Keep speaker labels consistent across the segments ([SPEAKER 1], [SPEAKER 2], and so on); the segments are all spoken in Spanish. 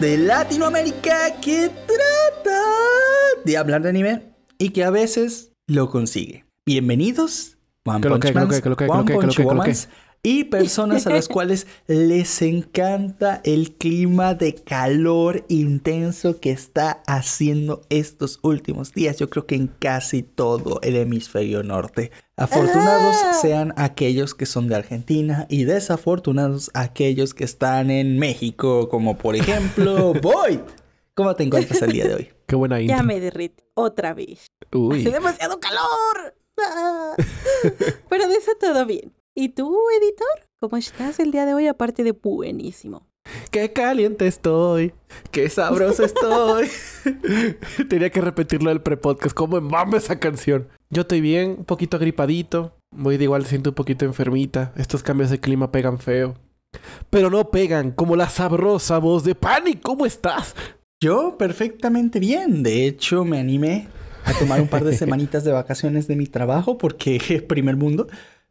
[SPEAKER 1] de Latinoamérica que trata de hablar de anime y que a veces lo consigue. Bienvenidos, y personas a las cuales les encanta el clima de calor intenso que está haciendo estos últimos días, yo creo que en casi todo el hemisferio norte. Afortunados ah. sean aquellos que son de Argentina y desafortunados aquellos que están en México, como por ejemplo Boyd. ¿Cómo
[SPEAKER 2] te encuentras el día de hoy? Qué buena idea. Ya me
[SPEAKER 3] derrite otra vez. Uy. Hace demasiado calor. Ah. Pero de eso todo bien. ¿Y tú, editor? ¿Cómo estás el día de hoy aparte de buenísimo?
[SPEAKER 2] ¡Qué caliente estoy! ¡Qué sabroso estoy! Tenía que repetirlo del prepodcast. ¿Cómo mama esa canción? Yo estoy bien, un poquito agripadito. Voy de igual, siento un poquito enfermita. Estos cambios de clima pegan feo. Pero no pegan como la sabrosa voz de Pani. ¿Cómo estás? Yo
[SPEAKER 1] perfectamente bien. De hecho, me animé a tomar un par de semanitas de vacaciones de mi trabajo porque primer mundo.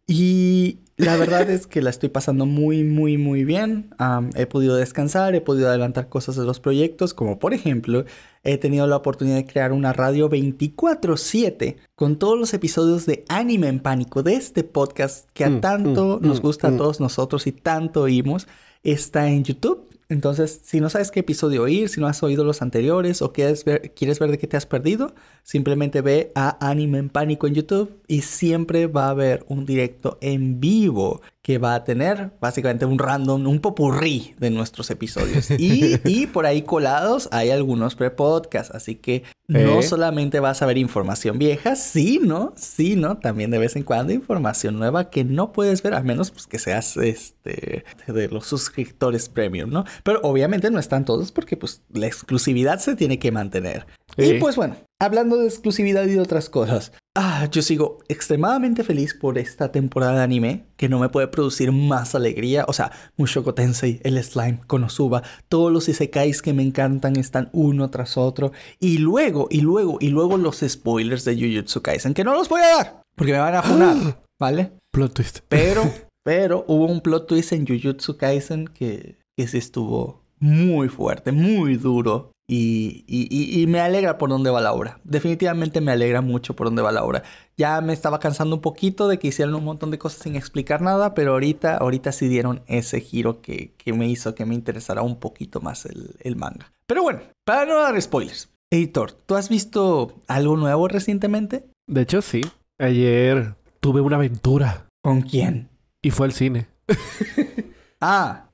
[SPEAKER 1] Y la verdad es que la estoy pasando muy, muy, muy bien. he podido descansar, he podido adelantar cosas de los proyectos, como por ejemplo, he tenido la oportunidad de crear una radio 24/7 con todos los episodios de Anime en Pánico, de este podcast que a mm, tanto mm, nos mm, gusta a todos nosotros y tanto oímos. Está en YouTube, entonces, si no sabes qué episodio oír, si no has oído los anteriores o ver, quieres ver de qué te has perdido, simplemente ve a Anime en Pánico en YouTube y siempre va a haber un directo en vivo que va a tener básicamente un random, un popurrí de nuestros episodios. Y, y por ahí colados hay algunos prepodcasts, así que no eh. solamente vas a ver información vieja, sino, sino también de vez en cuando información nueva que no puedes ver, a menos pues, que seas este de los suscriptores premium, ¿no? Pero obviamente no están todos porque pues la exclusividad se tiene que mantener. Y pues bueno, hablando de exclusividad y de otras cosas, Ah, yo sigo extremadamente feliz por esta temporada de anime que no me puede producir más alegría. O sea, Mushoku Tensei, el slime, Konosuba, todos los isekais que me encantan están uno tras otro. Y luego, y luego, y luego los spoilers de Jujutsu Kaisen, que no los voy a dar porque me van a jurar, ¿vale? Plot twist. Pero, pero hubo un plot twist en Jujutsu Kaisen que, que sí estuvo muy fuerte, muy duro y, me alegra por dónde va la obra. Definitivamente me alegra mucho por dónde va la obra. Ya me estaba cansando un poquito de que hicieran un montón de cosas sin explicar nada, pero ahorita, ahorita sí dieron ese giro que, que me hizo que me interesara un poquito más el, el, manga. Pero bueno, para no dar spoilers. Editor, ¿tú has visto algo nuevo recientemente? De hecho, sí.
[SPEAKER 2] Ayer tuve una aventura. ¿Con quién? Y fue al cine. ah,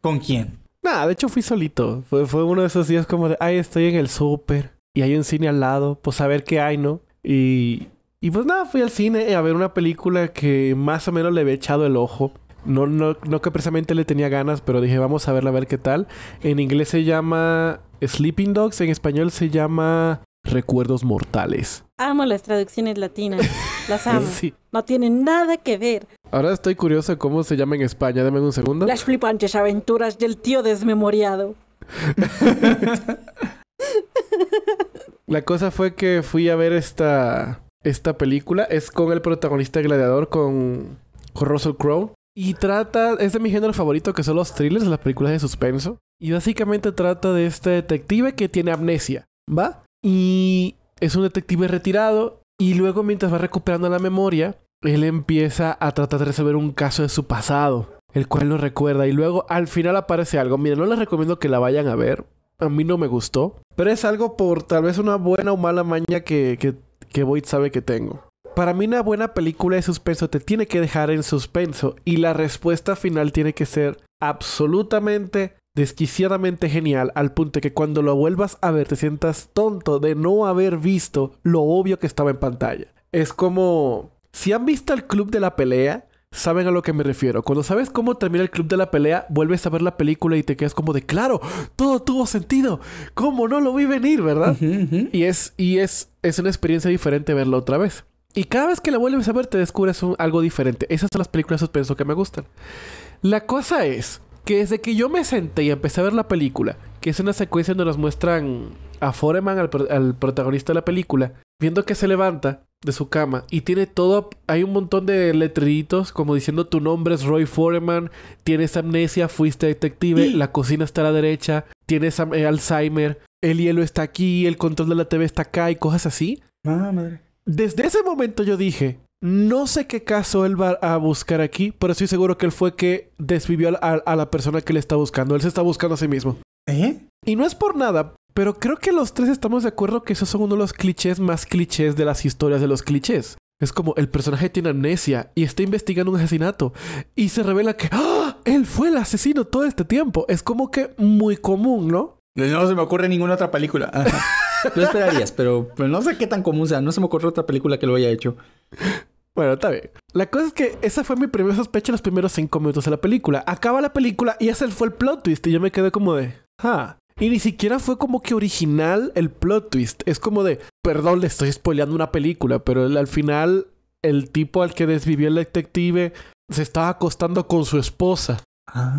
[SPEAKER 2] ¿con quién? Nada, de hecho fui solito. Fue, uno de esos días como de, ay, estoy en el súper y hay un cine al lado, pues a ver qué hay, ¿no? Y, y pues nada, fui al cine a ver una película que más o menos le había echado el ojo. No, no, no que precisamente le tenía ganas, pero dije, vamos a verla, a ver qué tal. En inglés se llama Sleeping Dogs, en español se llama Recuerdos mortales.
[SPEAKER 3] Amo las traducciones latinas. Las amo. No tienen nada que ver.
[SPEAKER 2] Ahora estoy curioso cómo se llama en España. Dame un segundo. Las
[SPEAKER 3] flipantes aventuras del tío desmemoriado.
[SPEAKER 2] La cosa fue que fui a ver esta, esta película. Es con el protagonista gladiador, con, con Russell Crowe. Y trata, es de mi género favorito, que son los thrillers, las películas de suspenso. Y básicamente trata de este detective que tiene amnesia, ¿va? y es un detective retirado y luego mientras va recuperando la memoria, él empieza a tratar de resolver un caso de su pasado, el cual lo recuerda y luego al final aparece algo. Mira, no les recomiendo que la vayan a ver, a mí no me gustó, pero es algo por tal vez una buena o mala maña que, que, que Boyd sabe que tengo. Para mí una buena película de suspenso te tiene que dejar en suspenso y la respuesta final tiene que ser absolutamente desquiciadamente genial al punto que cuando lo vuelvas a ver te sientas tonto de no haber visto lo obvio que estaba en pantalla. Es como... Si han visto el club de la pelea, saben a lo que me refiero. Cuando sabes cómo termina el club de la pelea, vuelves a ver la película y te quedas como de claro, todo tuvo sentido. ¿Cómo no lo vi venir, verdad? Y es, y es, es una experiencia diferente verlo otra vez. Y cada vez que la vuelves a ver, te descubres algo diferente. Esas son las películas de suspenso que me gustan. La cosa es que desde que yo me senté y empecé a ver la película, que es una secuencia donde nos muestran a Foreman, al, protagonista de la película, viendo que se levanta de su cama y tiene todo, hay un montón de letreritos como diciendo tu nombre es Roy Foreman, tienes amnesia, fuiste detective, la cocina está a la derecha, tienes eh, Alzheimer, el hielo está aquí, el control de la TV está acá y cosas así. Ah, desde ese momento yo dije, no sé qué caso él va a buscar aquí, pero estoy seguro que él fue que desvivió a, la persona que le está buscando. Él se está buscando a sí mismo. ¿Eh? Y no es por nada, pero creo que los tres estamos de acuerdo que esos son uno de los clichés más clichés de las historias de los clichés. Es como el personaje tiene amnesia y está investigando un asesinato y se revela que ¡Ah! él fue el asesino todo este tiempo. Es como que muy común, ¿no? No se me ocurre ninguna otra película. Lo esperarías, pero, no sé qué tan común sea. No se me ocurre otra película que lo haya hecho. Bueno, está bien. La cosa es que esa fue mi primera sospecha en los primeros cinco minutos de la película. Acaba la película y ese fue el plot twist y yo me quedé como de... Ah. Y ni siquiera fue como que original el plot twist. Es como de... Perdón, le estoy spoileando una película, pero al final el tipo al que desvivió el detective se estaba acostando con su esposa. Ah.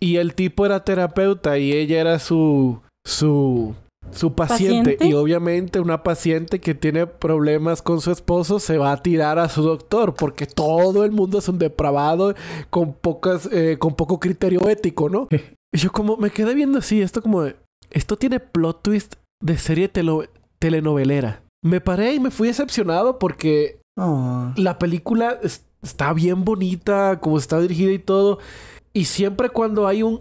[SPEAKER 2] Y el tipo era terapeuta y ella era su... su su paciente. Y obviamente una paciente que tiene problemas con su esposo se va a tirar a su doctor porque todo el mundo es un depravado con, pocas, eh, con poco criterio ético, ¿no? yo como me quedé viendo así, esto como Esto tiene plot twist de serie telenovelera. Me paré y me fui decepcionado porque oh. la película está bien bonita, como está dirigida y todo. Y siempre cuando hay un,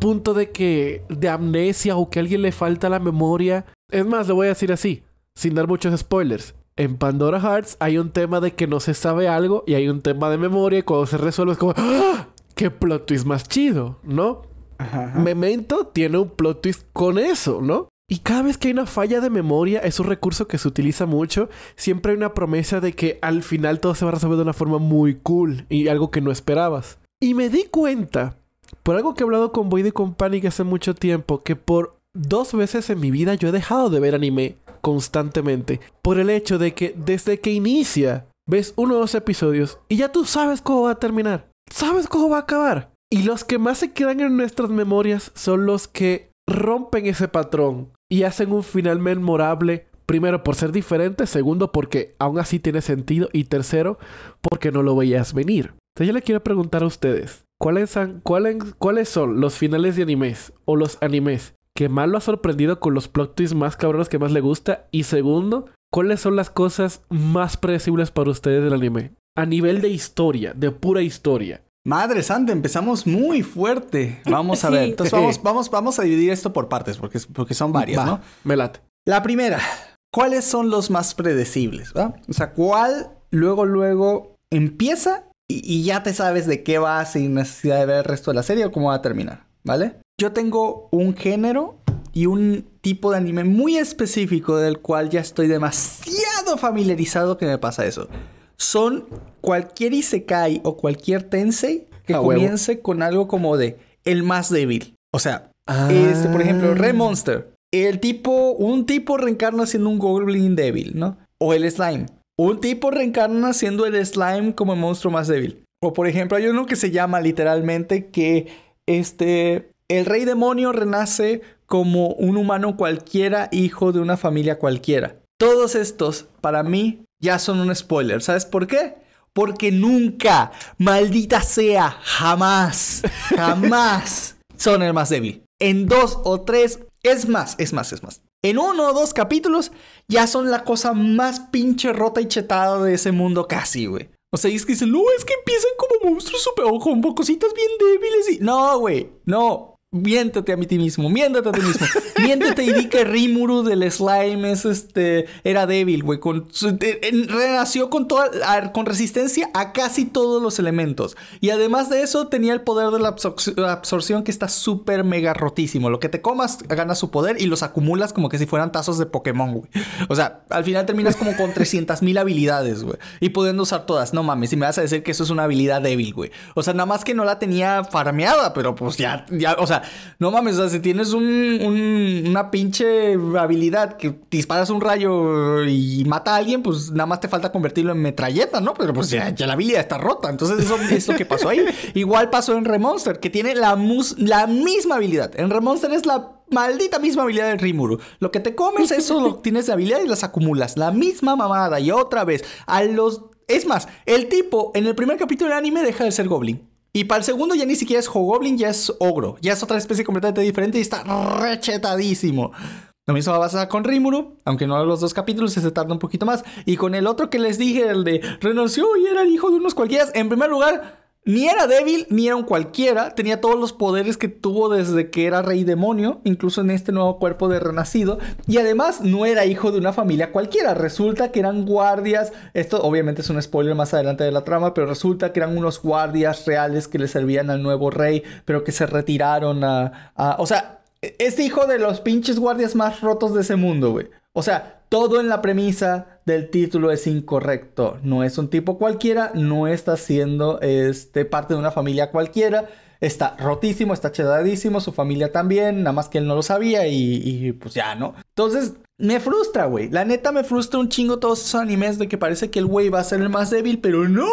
[SPEAKER 2] punto de que de amnesia o que alguien le falta la memoria, es más, lo voy a decir así, sin dar muchos spoilers. En Pandora Hearts hay un tema de que no se sabe algo y hay un tema de memoria y cuando se resuelve es como ¡Ah! ¡Qué plot twist más chido! ¿No? Memento tiene un plot twist con eso, ¿no? Y cada vez que hay una falla de memoria, es un recurso que se utiliza mucho, siempre hay una promesa de que al final todo se va a resolver de una forma muy cool y algo que no esperabas. Y me di cuenta, por algo que he hablado con Void y con Panic hace mucho tiempo, que por dos veces en mi vida yo he dejado de ver anime constantemente. Por el hecho de que desde que inicia, ves uno o dos episodios y ya tú sabes cómo va a terminar. Sabes cómo va a acabar. Y los que más se quedan en nuestras memorias son los que rompen ese patrón y hacen un final memorable. Primero, por ser diferente. Segundo, porque aún así tiene sentido. Y tercero, porque no lo veías venir. Entonces yo le quiero preguntar a ustedes, ¿cuáles, cuáles, ¿cuáles son los finales de animes o los animes que más lo ha sorprendido con los plot twists más cabrones que más le gusta? Y segundo, ¿cuáles son las cosas más predecibles para ustedes del anime? A nivel de historia, de pura historia. Madre santa, empezamos muy fuerte. Vamos a ver. Entonces
[SPEAKER 1] vamos, vamos, a dividir esto por partes, porque, porque son varias, ¿no? Me La primera, ¿cuáles son los más predecibles? O sea, ¿cuál luego, luego empieza y, ya te sabes de qué va sin necesidad de ver el resto de la serie o cómo va a terminar, ¿vale? Yo tengo un género y un tipo de anime muy específico del cual ya estoy demasiado familiarizado que me pasa eso. Son cualquier isekai o cualquier tensei que comience con algo como de el más débil. O sea, ah. este, por ejemplo, Red Monster. El tipo, un tipo reencarna siendo un goblin débil, ¿no? O el slime. Un tipo reencarna siendo el slime como el monstruo más débil. O por ejemplo, hay uno que se llama literalmente que este el rey demonio renace como un humano cualquiera, hijo de una familia cualquiera. Todos estos para mí ya son un spoiler, ¿sabes por qué? Porque nunca, maldita sea, jamás, jamás son el más débil. En dos o tres, es más, es más, es más en uno o dos capítulos ya son la cosa más pinche rota y chetada de ese mundo casi, güey. O sea, es que dicen, no, es que empiezan como monstruos super ojo, con cositas bien débiles y... No, güey, no. Miéntete a mí ti mismo, miéntate a ti mismo. miéntate y di que Rimuru del slime es este era débil, güey, con renació con toda con resistencia a casi todos los elementos y además de eso tenía el poder de la absorción que está súper mega rotísimo. Lo que te comas ganas su poder y los acumulas como que si fueran tazos de Pokémon, güey. O sea, al final terminas como con mil habilidades, güey, y pudiendo usar todas. No mames, y me vas a decir que eso es una habilidad débil, güey. O sea, nada más que no la tenía farmeada, pero pues ya ya, o sea, no mames, o sea, si tienes una pinche habilidad que disparas un rayo y mata a alguien, pues nada más te falta convertirlo en metralleta, ¿no? Pero pues ya, la habilidad está rota. Entonces eso es lo que pasó ahí. Igual pasó en Remonster, que tiene la, la misma habilidad. En Remonster es la maldita misma habilidad de Rimuru. Lo que te comes, eso lo tienes de habilidad y las acumulas. La misma mamada. Y otra vez, a los. Es más, el tipo en el primer capítulo del anime deja de ser Goblin. Y para el segundo ya ni siquiera es Hogoblin, ya es Ogro. Ya es otra especie completamente diferente y está rechetadísimo. Lo mismo va a pasar con Rimuru, aunque no los dos capítulos, se tarda un poquito más. Y con el otro que les dije, el de renunció y era el hijo de unos cualquiera, en primer lugar, ni era débil, ni era un cualquiera, tenía todos los poderes que tuvo desde que era rey demonio, incluso en este nuevo cuerpo de renacido, y además no era hijo de una familia cualquiera, resulta que eran guardias, esto obviamente es un spoiler más adelante de la trama, pero resulta que eran unos guardias reales que le servían al nuevo rey, pero que se retiraron a... o sea, e-, es este hijo de los pinches guardias más rotos de ese mundo, güey. O sea, todo en la premisa del título es incorrecto. No es un tipo cualquiera, no está siendo este, parte de una familia cualquiera. Está rotísimo, está chedadísimo, su familia también, nada más que él no lo sabía y, y pues ya, ¿no? Entonces, me frustra, güey. La neta me frustra un chingo todos esos animes de que parece que el güey va a ser el más débil, pero no.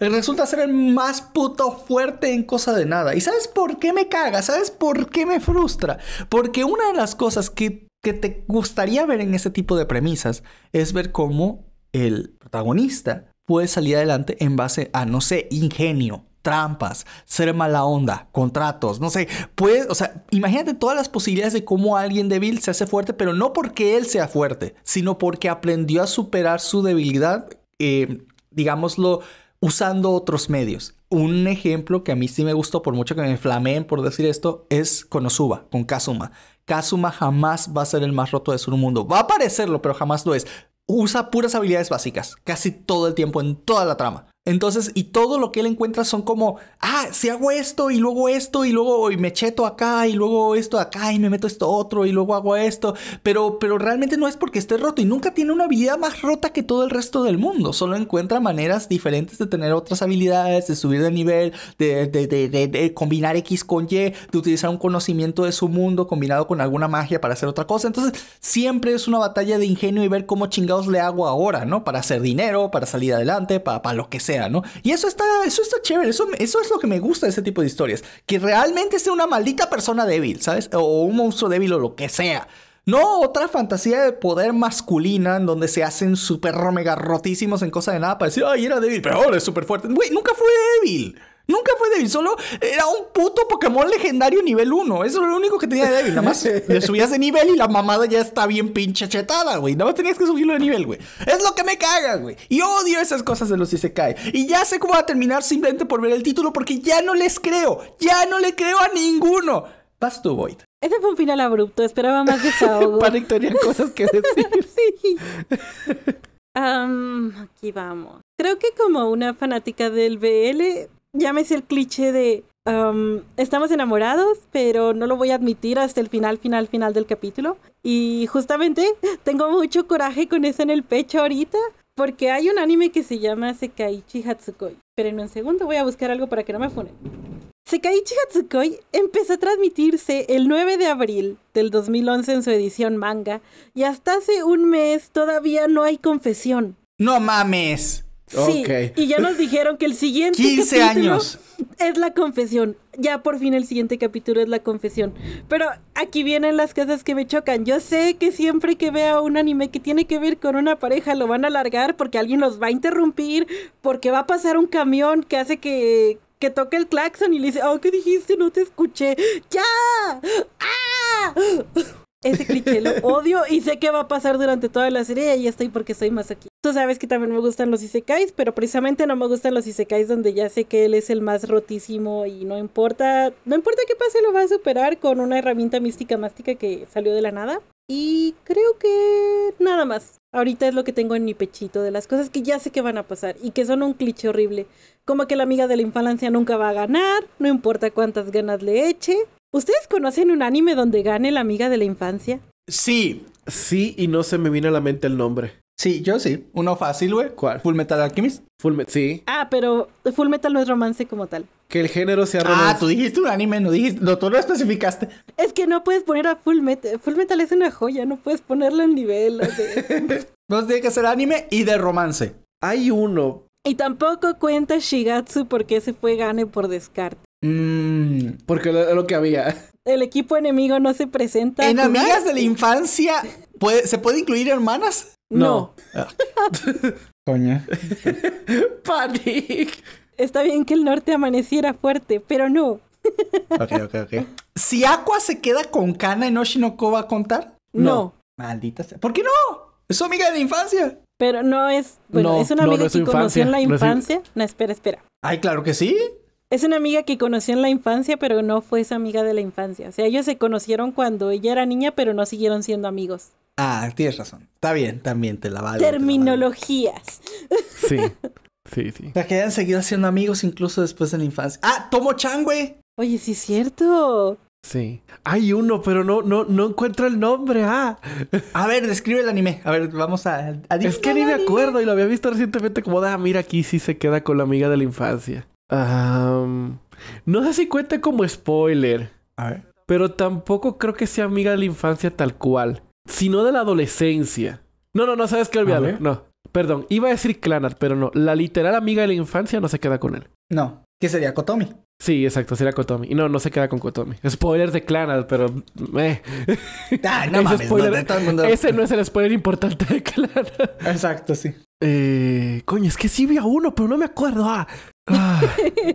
[SPEAKER 1] Resulta ser el más puto fuerte en cosa de nada. ¿Y sabes por qué me caga? ¿Sabes por qué me frustra? Porque una de las cosas que que te gustaría ver en este tipo de premisas es ver cómo el protagonista puede salir adelante en base a, no sé, ingenio, trampas, ser mala onda, contratos, no sé, puede o sea, imagínate todas las posibilidades de cómo alguien débil se hace fuerte, pero no porque él sea fuerte, sino porque aprendió a superar su debilidad, eh, digámoslo, usando otros medios. Un ejemplo que a mí sí me gustó, por mucho que me flamen por decir esto, es Konosuba, con Kazuma. Kazuma jamás va a ser el más roto de su mundo. Va a parecerlo, pero jamás lo es. Usa puras habilidades básicas, casi todo el tiempo en toda la trama. Entonces, y todo lo que él encuentra son como, ah, si hago esto y luego esto y luego y me cheto acá y luego esto acá y me meto esto otro y luego hago esto, pero, pero realmente no es porque esté roto y nunca tiene una habilidad más rota que todo el resto del mundo, solo encuentra maneras diferentes de tener otras habilidades, de subir de nivel, de, de, combinar X con Y, de utilizar un conocimiento de su mundo combinado con alguna magia para hacer otra cosa, entonces siempre es una batalla de ingenio y ver cómo chingados le hago ahora, ¿no? Para hacer dinero, para salir adelante, para, para lo que sea ¿no? Y eso está, eso está chévere, eso, eso es lo que me gusta de ese tipo de historias, que realmente sea una maldita persona débil, ¿sabes? O un monstruo débil o lo que sea. No otra fantasía de poder masculina en donde se hacen súper mega rotísimos en cosa de nada para decir, ay, era débil, pero ahora es súper fuerte. Güey, nunca fue débil. Nunca fue débil, solo era un puto Pokémon legendario nivel 1. Eso es lo único que tenía de débil. Nada más le subías de nivel y la mamada ya está bien pinche chetada, güey. Nada más tenías que subirlo de nivel, güey. Es lo que me caga, güey. Y odio esas cosas de los si se cae. Y ya sé cómo va a terminar simplemente por ver el título porque ya no les creo.
[SPEAKER 3] Ya no le creo a ninguno. Vas tú, Void. Ese fue un final abrupto. Esperaba más desahogo. para tenía cosas que decir. sí. aquí vamos. Creo que como una fanática del BL, llámese el cliché de um, estamos enamorados, pero no lo voy a admitir hasta el final, final, final del capítulo. Y justamente tengo mucho coraje con eso en el pecho ahorita, porque hay un anime que se llama Sekaiichi Hatsukoi. Pero en un segundo voy a buscar algo para que no me funen. Sekaiichi Hatsukoi empezó a transmitirse el 9 de abril del 2011 en su edición manga y hasta hace un mes todavía no hay confesión. No mames. Sí, y ya nos dijeron que el siguiente 15 capítulo años. es la confesión. Ya por fin el siguiente capítulo es la confesión. Pero aquí vienen las cosas que me chocan. Yo sé que siempre que vea un anime que tiene que ver con una pareja lo van a alargar porque alguien los va a interrumpir, porque va a pasar un camión que hace que, que toque el claxon y le dice, oh, ¿qué dijiste? No te escuché. ¡Ya! ¡Ah! Ese cliché lo odio y sé que va a pasar durante toda la serie y ahí estoy porque soy más aquí. Tú sabes que también me gustan los isekais, pero precisamente no me gustan los isekais donde ya sé que él es el más rotísimo y no importa, no importa qué pase, lo va a superar con una herramienta mística mástica que salió de la nada. Y creo que nada más. Ahorita es lo que tengo en mi pechito de las cosas que ya sé que van a pasar y que son un cliché horrible. Como que la amiga de la infancia nunca va a ganar, no importa cuántas ganas le eche, ¿Ustedes conocen un anime donde gane la amiga de la infancia?
[SPEAKER 2] Sí, sí, y no se me viene a la mente el nombre. Sí, yo sí. Uno fácil, güey. ¿Cuál? Full Metal Alchemist. Full Metal, sí.
[SPEAKER 3] Ah, pero Full Metal no es romance como tal.
[SPEAKER 2] Que el género sea ah, romance. Ah, tú
[SPEAKER 3] dijiste un anime, no dijiste, no, tú lo especificaste. Es que no puedes poner a Full Metal. Full Metal es una joya, no puedes ponerlo en nivel. O
[SPEAKER 1] no tiene que ser anime y de romance.
[SPEAKER 3] Hay uno. Y tampoco cuenta Shigatsu porque se fue gane por descarte.
[SPEAKER 2] Mm, porque lo que había.
[SPEAKER 3] El equipo enemigo no se presenta. ¿En amigas de la infancia puede, se puede incluir hermanas? No.
[SPEAKER 2] Coña. Ah.
[SPEAKER 3] Panic. Está bien que el norte amaneciera fuerte, pero no.
[SPEAKER 2] ok, ok, ok.
[SPEAKER 3] Si Aqua se queda con Kana en Oshinoko, ¿va a contar? No.
[SPEAKER 1] Maldita sea.
[SPEAKER 3] ¿Por qué no? Es su amiga de la infancia. Pero no es. es una amiga que conoció en la infancia. No, espera, espera.
[SPEAKER 1] Ay, claro que sí.
[SPEAKER 3] Es una amiga que conoció en la infancia, pero no fue esa amiga de la infancia. O sea, ellos se conocieron cuando ella era niña, pero no siguieron siendo amigos.
[SPEAKER 1] Ah, tienes razón. Está bien, también te la valgo.
[SPEAKER 3] Terminologías.
[SPEAKER 1] Sí, sí, sí. O sea, que hayan seguido siendo amigos incluso después de la infancia. ¡Ah! ¡Tomo Chan,
[SPEAKER 3] Oye, sí es cierto.
[SPEAKER 2] Sí. Hay uno, pero no, no, no encuentro el nombre. Ah. A ver, describe el anime. A ver, vamos a. es que ni me acuerdo y lo había visto recientemente como ah, mira, aquí sí se queda con la amiga de la infancia no sé si cuenta como spoiler. A ver. Pero tampoco creo que sea amiga de la infancia tal cual. Sino de la adolescencia. No, no, no, sabes qué olvidado. No. Perdón, iba a decir Clanat, pero no. La literal amiga de la infancia no se queda con él. No. ¿Qué sería? Kotomi. Sí, exacto, sería Kotomi. Y no, no se queda con Kotomi. Spoiler de Clanat, pero. Eh. Ah, no ese, spoiler, no, de ese no es el spoiler importante de Clanat. Exacto, sí. Eh, coño, es
[SPEAKER 3] que sí vi a uno, pero no me acuerdo. Ah, Ah.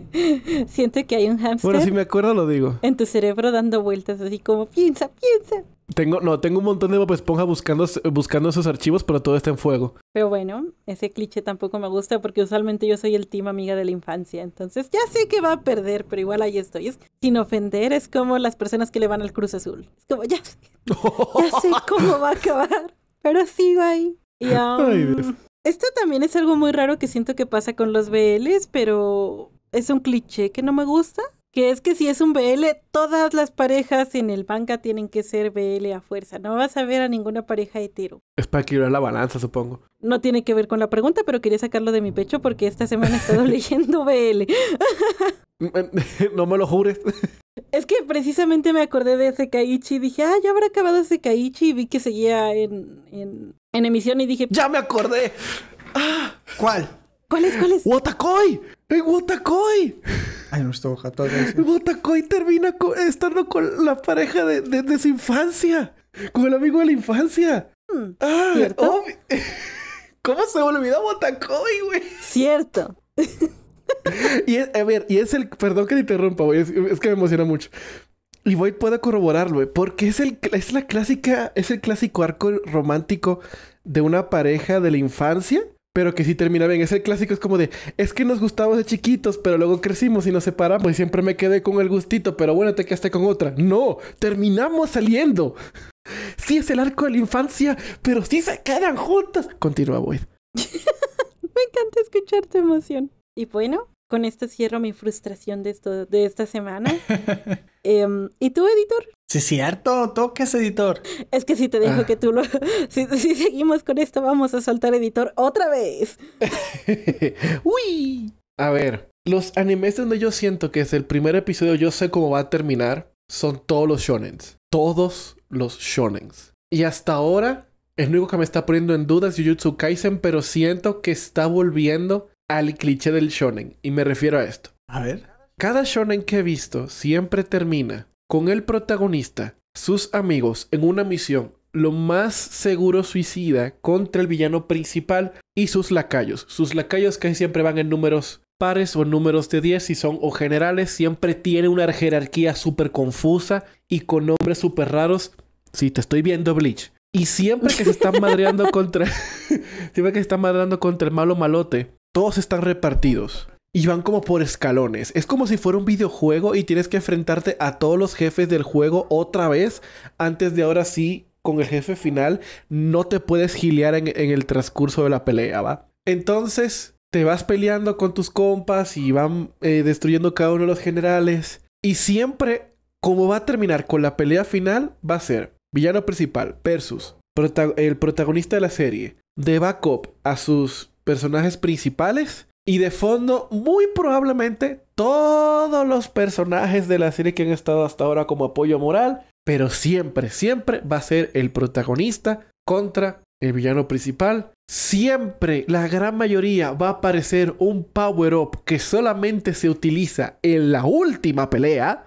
[SPEAKER 3] Siento que hay un hamster. Bueno, si
[SPEAKER 2] me acuerdo lo digo.
[SPEAKER 3] En tu cerebro dando vueltas así como piensa, piensa.
[SPEAKER 2] Tengo, no, tengo un montón de Bob Esponja buscando, buscando esos archivos, pero todo está en fuego.
[SPEAKER 3] Pero bueno, ese cliché tampoco me gusta porque usualmente yo soy el team amiga de la infancia. Entonces ya sé que va a perder, pero igual ahí estoy. Es, sin ofender, es como las personas que le van al Cruz Azul. Es como, ya sé, ya sé cómo va a acabar, pero sigo ahí. Y, um, esto también es algo muy raro que siento que pasa con los BLs, pero es un cliché que no me gusta que es que si es un BL, todas las parejas en el banca tienen que ser BL a fuerza. No vas a ver a ninguna pareja de tiro.
[SPEAKER 2] Es para equilibrar la balanza, supongo.
[SPEAKER 3] No tiene que ver con la pregunta, pero quería sacarlo de mi pecho porque esta semana he estado leyendo BL.
[SPEAKER 2] no me lo jures.
[SPEAKER 3] Es que precisamente me acordé de Kaichi y dije, ah, ya habrá acabado ese Kaichi y vi que seguía en, emisión y dije, ¡Ya me acordé! ¡Ah! ¿Cuál?
[SPEAKER 2] ¿Cuál es? ¿Cuál es? ¡Watakoi! ¡Hey, watakoi ¡Ey, watakoi Ay, no, ¡Botacoy termina estando con la pareja de, su infancia. Con el amigo de la infancia. Mm, ah, ¿cierto? ¿Cómo se olvidó Botacoy, güey? Cierto. y a ver, y es el. Perdón que te interrumpa, güey. Es, que me emociona mucho. Y voy... puede corroborarlo, güey. Porque es el, es la clásica, es el clásico arco romántico de una pareja de la infancia pero que sí termina bien. Es el clásico, es como de, es que nos gustamos de chiquitos, pero luego crecimos y nos separamos y siempre me quedé con el gustito, pero bueno, te quedaste con otra. No, terminamos saliendo. Sí es el arco de la infancia, pero sí se quedan juntas. Continúa, Boyd. me
[SPEAKER 3] encanta escuchar tu emoción. Y bueno, con esto cierro mi frustración de, esto, de esta semana. Em, ¿Y tú, editor? Sí, cierto, toques, editor. Es que si te dejo ah. que tú lo... Si, seguimos con esto, vamos a saltar, editor, otra vez. Uy.
[SPEAKER 2] A ver, los animes donde yo siento que es el primer episodio yo sé cómo va a terminar son todos los shonens. Todos los shonens. Y hasta ahora, el único que me está poniendo en duda es Jujutsu Kaisen, pero siento que está volviendo al cliché del shonen. Y me refiero a esto. A ver. Cada shonen que he visto siempre termina con el protagonista, sus amigos, en una misión lo más seguro suicida contra el villano principal y sus lacayos. Sus lacayos casi siempre van en números pares o números de 10 y son o generales, siempre tiene una jerarquía súper confusa y con nombres súper raros. Si te estoy viendo Bleach. Y siempre que se están madreando contra siempre que se están madreando contra el malo malote, todos están repartidos. Y van como por escalones. Es como si fuera un videojuego y tienes que enfrentarte a todos los jefes del juego otra vez antes de ahora sí con el jefe final. No te puedes gilear en, el transcurso de la pelea, ¿va? Entonces te vas peleando con tus compas y van eh, destruyendo cada uno de los generales. Y siempre, como va a terminar con la pelea final, va a ser villano principal versus el protagonista de la serie. De backup a sus personajes principales. Y de fondo, muy probablemente todos los personajes de la serie que han estado hasta ahora como apoyo moral. Pero siempre, siempre va a ser el protagonista contra el villano principal. Siempre, la gran mayoría, va a aparecer un power-up que solamente se utiliza en la última pelea.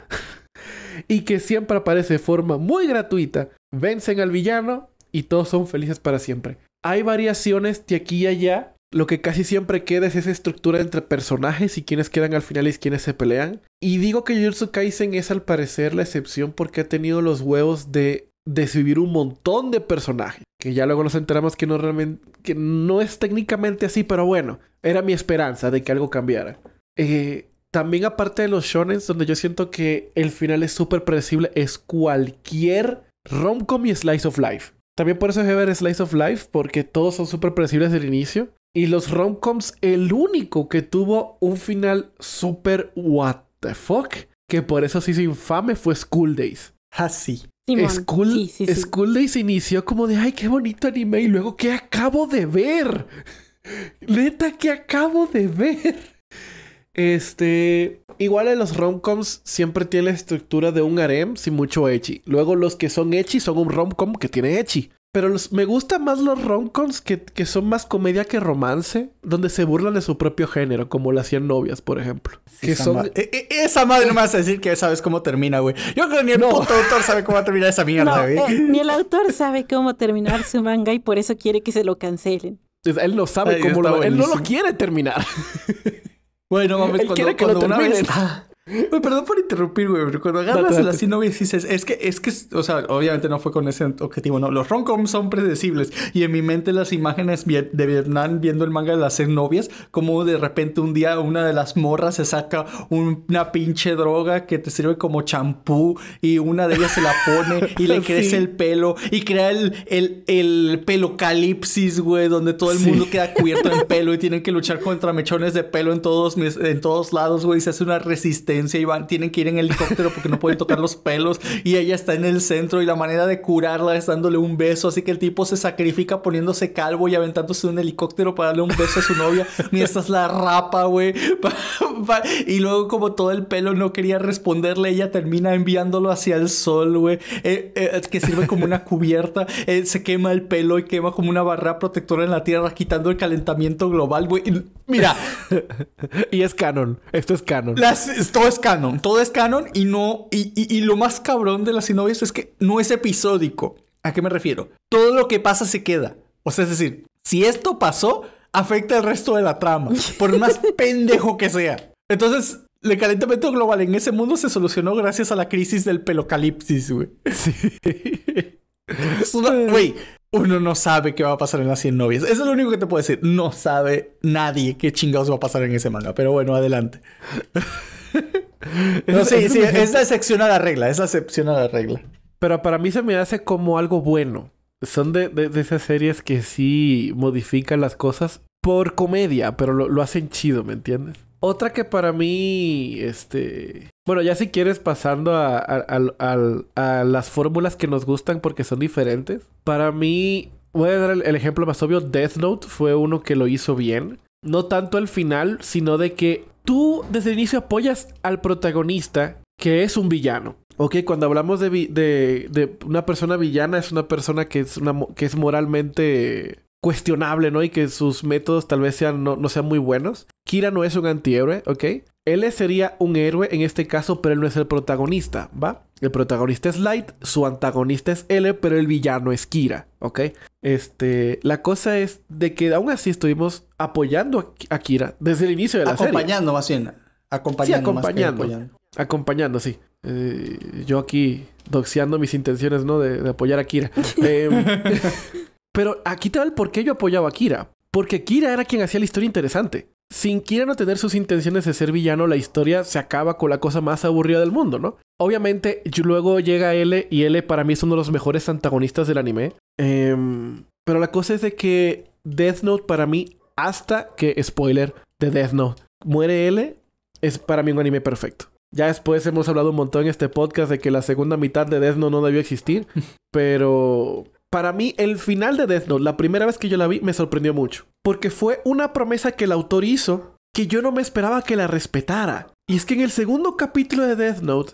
[SPEAKER 2] y que siempre aparece de forma muy gratuita. Vencen al villano y todos son felices para siempre. Hay variaciones de aquí y allá lo que casi siempre queda es esa estructura entre personajes y quienes quedan al final y quienes se pelean. Y digo que Jujutsu Kaisen es al parecer la excepción porque ha tenido los huevos de desvivir un montón de personajes. Que ya luego nos enteramos que no realmente, que no es técnicamente así, pero bueno, era mi esperanza de que algo cambiara. Eh, también aparte de los shonen donde yo siento que el final es súper predecible, es cualquier romcom y slice of life. También por eso es ver Slice of Life, porque todos son súper predecibles del inicio. Y los romcoms, el único que tuvo un final super what the fuck, que por eso se hizo infame, fue School Days. Así. Ah, School, sí, School Days inició como de, ay, qué bonito anime, y luego, ¿qué acabo de ver? Neta, ¿qué acabo de ver? Este, igual en los romcoms siempre tiene la estructura de un harem sin mucho echi. Luego los que son echi son un romcom que tiene echi. Pero me gustan más los roncons que, que son más comedia que romance, donde se burlan de su propio género, como lo hacían novias, por ejemplo. que esa, son... E, e, esa madre no me vas a decir que
[SPEAKER 1] sabes cómo termina, güey. Yo creo que ni el puto autor sabe cómo terminar esa mierda, güey. Eh,
[SPEAKER 3] ni el autor sabe cómo terminar su manga y por eso quiere que se lo cancelen. Él no sabe cómo lo... Él no lo quiere
[SPEAKER 2] terminar. Bueno, mames, cuando, cuando una vez,
[SPEAKER 3] perdón por
[SPEAKER 2] interrumpir,
[SPEAKER 1] güey, pero cuando agarras a las y dices, es que, es que, o sea, obviamente no fue con ese objetivo, no. Los rom son predecibles. Y en mi mente las imágenes de Vietnam viendo el manga de las novias, como de repente un día una de las morras se saca una pinche droga que te sirve como champú y una de ellas se la pone y le crece el pelo y crea el, el, el pelocalipsis, güey, donde todo el mundo queda cubierto en pelo y tienen que luchar contra mechones de pelo en todos, en todos lados, güey, y se hace una resistencia y van, tienen que ir en helicóptero porque no pueden tocar los pelos y ella está en el centro y la manera de curarla es dándole un beso, así que el tipo se sacrifica poniéndose calvo y aventándose un helicóptero para darle un beso a su novia mientras la rapa, güey. y luego como todo el pelo no quería responderle, ella termina enviándolo hacia el sol, güey, eh, eh, que sirve como una cubierta, eh, se quema el pelo y quema como una barrera protectora en la tierra quitando el calentamiento global, güey.
[SPEAKER 2] Mira.
[SPEAKER 1] y es canon,
[SPEAKER 2] esto es canon. Las,
[SPEAKER 1] todo es canon, todo es canon y no. Y, lo más cabrón de las sinovias es que no es episódico. ¿A qué me refiero? Todo lo que pasa se queda. O sea, es decir, si esto pasó, afecta el resto de la trama, por más pendejo que sea. Entonces, el calentamiento global en ese mundo se solucionó gracias a la crisis del pelocalipsis, güey. Sí. Güey, uno no sabe qué va a pasar en las 100 novias. Eso es lo único que te puedo decir. No sabe nadie qué chingados va a pasar en ese manga. Pero bueno, adelante. no, sí, sí, es
[SPEAKER 2] la excepción a la regla, es la excepción a la regla. Pero para mí se me hace como algo bueno. Son de, esas series que sí modifican las cosas por comedia, pero lo, hacen chido, ¿me entiendes? Otra que para mí, este... Bueno, ya si quieres pasando a, las fórmulas que nos gustan porque son diferentes. Para mí, voy a dar el, ejemplo más obvio, Death Note fue uno que lo hizo bien. No tanto el final, sino de que tú desde el inicio apoyas al protagonista que es un villano. Ok, cuando hablamos de, de, de una persona villana es una persona que es, una, que es moralmente cuestionable, ¿no? Y que sus métodos tal vez sean, no, no sean muy buenos. Kira no es un antihéroe, ¿ok? L sería un héroe en este caso, pero él no es el protagonista, ¿va? El protagonista es Light, su antagonista es L, pero el villano es Kira, ¿ok? Este, la cosa es de que aún así estuvimos apoyando a Kira desde el inicio de la acompañando, Más bien, acompañando, sí, acompañando, Acompañando. sí. Eh, yo aquí doxeando mis intenciones, ¿no? De, apoyar a Kira. Em, pero aquí te va el por qué yo apoyaba a Kira. Porque Kira era quien hacía la historia interesante. Sin no tener sus intenciones de ser villano, la historia se acaba con la cosa más aburrida del mundo, ¿no? Obviamente, luego llega L y L para mí es uno de los mejores antagonistas del anime. Em, pero la cosa es de que Death Note para mí, hasta que, spoiler, de Death Note, muere L, es para mí un anime perfecto. Ya después hemos hablado un montón en este podcast de que la segunda mitad de Death Note no debió existir, pero para mí, el final de Death Note, la primera vez que yo la vi, me sorprendió mucho. Porque fue una promesa que el autor hizo que yo no me esperaba que la respetara. Y es que en el segundo capítulo de Death Note,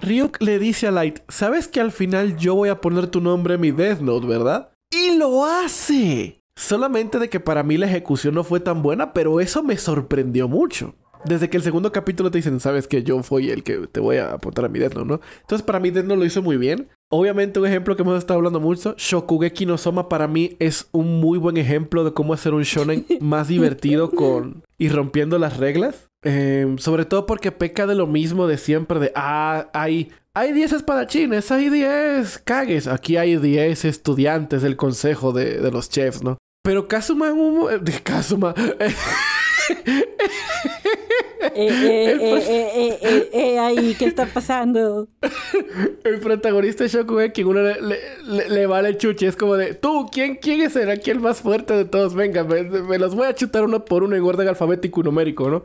[SPEAKER 2] Ryuk le dice a Light, ¿sabes que al final yo voy a poner tu nombre en mi Death Note, verdad? Y lo hace. Solamente de que para mí la ejecución no fue tan buena, pero eso me sorprendió mucho. Desde que el segundo capítulo te dicen, sabes que yo fui el que te voy a apuntar a mi Death Note, ¿no? Entonces para mí Death Note lo hizo muy bien. Obviamente un ejemplo que hemos estado hablando mucho, Shokugeki no Soma para mí es un muy buen ejemplo de cómo hacer un shonen más divertido con y rompiendo las reglas. Em, sobre todo porque peca de lo mismo de siempre de, ah, hay, hay 10 espadachines, hay 10 cagues, aquí hay 10 estudiantes del consejo de, de los chefs, ¿no? Pero Kazuma, de eh, Kazuma... Eh,
[SPEAKER 3] eh, eh, eh, ahí, ¿qué está pasando?
[SPEAKER 2] El protagonista Shokugeki, que uno le, le, vale chuche, es como de, tú, ¿quién, quién será aquí el más fuerte de todos? Venga, me, los voy a chutar uno por uno en orden alfabético y numérico, ¿no?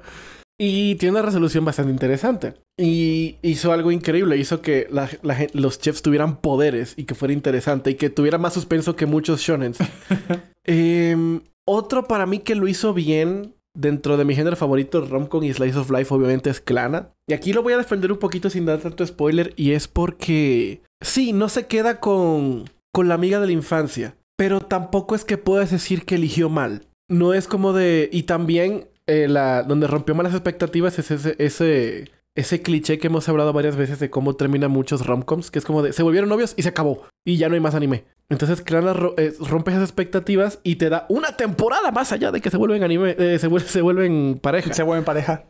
[SPEAKER 2] Y tiene una resolución bastante interesante. Y hizo algo increíble. Hizo que los chefs tuvieran poderes y que fuera interesante y que tuviera más suspenso que muchos shonens. Em, otro para mí que lo hizo bien dentro de mi género favorito, romcom y slice of life, obviamente es Clana. Y aquí lo voy a defender un poquito sin dar tanto spoiler y es porque sí, no se queda con con la amiga de la infancia, pero tampoco es que puedas decir que eligió mal. No es como de y también eh, la donde rompió malas expectativas es ese ese ese cliché que hemos hablado varias veces de cómo termina muchos romcoms, que es como de se volvieron novios y se acabó y ya no hay más anime. Entonces crean las eh, rompes esas expectativas y te da una temporada más allá de que se vuelven anime, eh, se, se, vuelven pareja. Se vuelven pareja.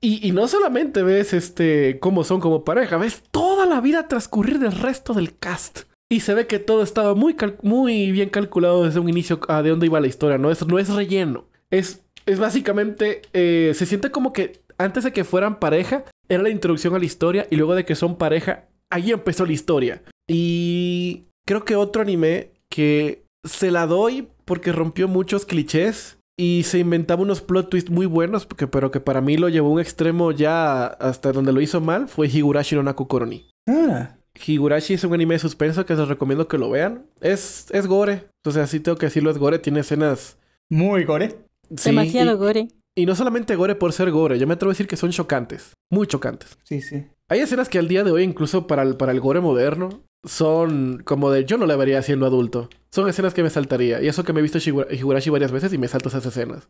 [SPEAKER 2] y, y, no solamente ves este cómo son como pareja, ves toda la vida transcurrir del resto del cast. Y se ve que todo estaba muy, muy bien calculado desde un inicio a de dónde iba la historia. No es, no es relleno. Es, es básicamente. Eh, se siente como que antes de que fueran pareja, era la introducción a la historia. Y luego de que son pareja, ahí empezó la historia. Y Creo que otro anime que se la doy porque rompió muchos clichés y se inventaba unos plot twists muy buenos, pero que para mí lo llevó a un extremo ya hasta donde lo hizo mal, fue Higurashi no Naku Koroni. Ah. Higurashi es un anime de suspenso que les recomiendo que lo vean. Es, es gore. Entonces, así tengo que decirlo, es gore. Tiene escenas... Muy gore. Demasiado gore. Y no solamente gore por ser gore. Yo me atrevo a decir que son chocantes. Muy chocantes. Sí, sí. Hay escenas que al día de hoy, incluso para el, para el gore moderno, son como de yo no la vería siendo adulto. Son escenas que me saltaría. Y eso que me he visto Higurashi varias veces y me salto esas escenas.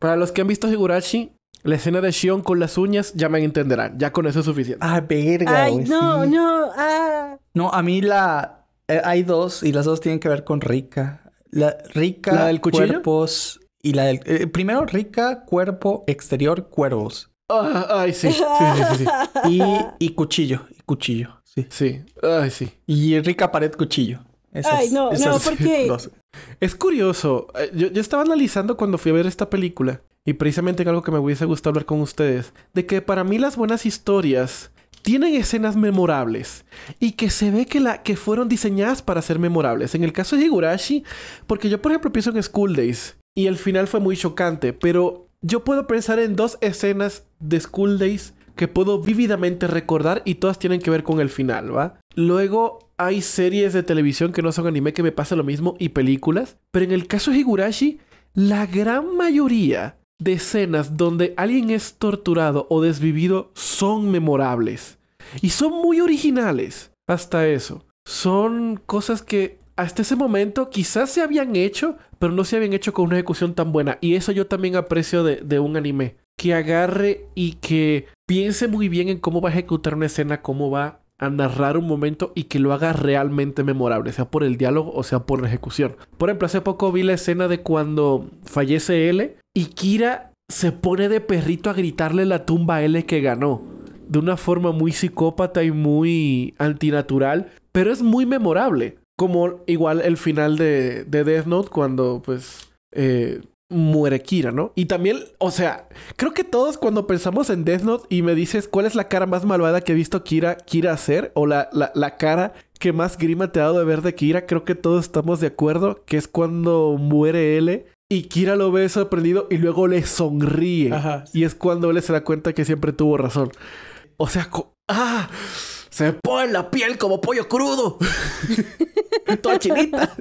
[SPEAKER 2] Para los que han visto Higurashi, la escena de Shion con las uñas ya me entenderán. Ya con eso es suficiente. Ah, verga. Ay, no,
[SPEAKER 3] no. Ah.
[SPEAKER 2] No, a mí la. Eh, hay dos y las dos tienen que
[SPEAKER 1] ver con Rika. La Rika, del cuchillo? cuerpos y la del. Eh, primero, Rika, cuerpo, exterior, cuervos. Ah, ay, sí. Sí, sí, sí, Y, cuchillo,
[SPEAKER 2] y cuchillo, sí. Sí, ay, sí. Y rica pared cuchillo. ay, no, no, Es curioso. Eh, yo, estaba analizando cuando fui a ver esta película. Y precisamente algo que me hubiese gustado hablar con ustedes. De que para mí las buenas historias tienen escenas memorables y que se ve que, la, que fueron diseñadas para ser memorables. En el caso de Higurashi, porque yo por ejemplo pienso en School Days y el final fue muy chocante, pero yo puedo pensar en dos escenas de School Days que puedo vívidamente recordar y todas tienen que ver con el final, ¿va? Luego hay series de televisión que no son anime que me pasa lo mismo y películas, pero en el caso de Higurashi, la gran mayoría de escenas donde alguien es torturado o desvivido son memorables y son muy originales. Hasta eso. Son cosas que hasta ese momento quizás se habían hecho, pero no se habían hecho con una ejecución tan buena. Y eso yo también aprecio de, un anime. Que agarre y que piense muy bien en cómo va a ejecutar una escena, cómo va a narrar un momento y que lo haga realmente memorable, sea por el diálogo o sea por la ejecución. Por ejemplo, hace poco vi la escena de cuando fallece L y Kira se pone de perrito a gritarle la tumba a L que ganó. De una forma muy psicópata y muy antinatural, pero es muy memorable. Como igual el final de, Death Note cuando pues eh, muere Kira, ¿no? Y también, o sea, creo que todos cuando pensamos en Death Note y me dices cuál es la cara más malvada que he visto Kira, Kira hacer o la, la, cara que más grima te ha dado de ver de Kira, creo que todos estamos de acuerdo que es cuando muere L. Y Kira lo ve sorprendido y luego le sonríe. Y es cuando él se da cuenta que siempre tuvo razón. O sea, ¡ah! Se pone la piel como pollo crudo. Toda chinita.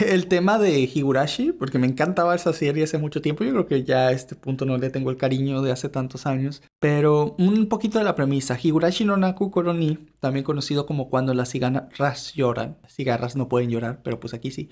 [SPEAKER 1] El tema de Higurashi, porque me encantaba esa serie hace mucho tiempo, yo creo que ya a este punto no le tengo el cariño de hace tantos años, pero un poquito de la premisa, Higurashi no Naku Koroni, también conocido como cuando las cigarras lloran, cigarras no pueden llorar, pero pues aquí sí,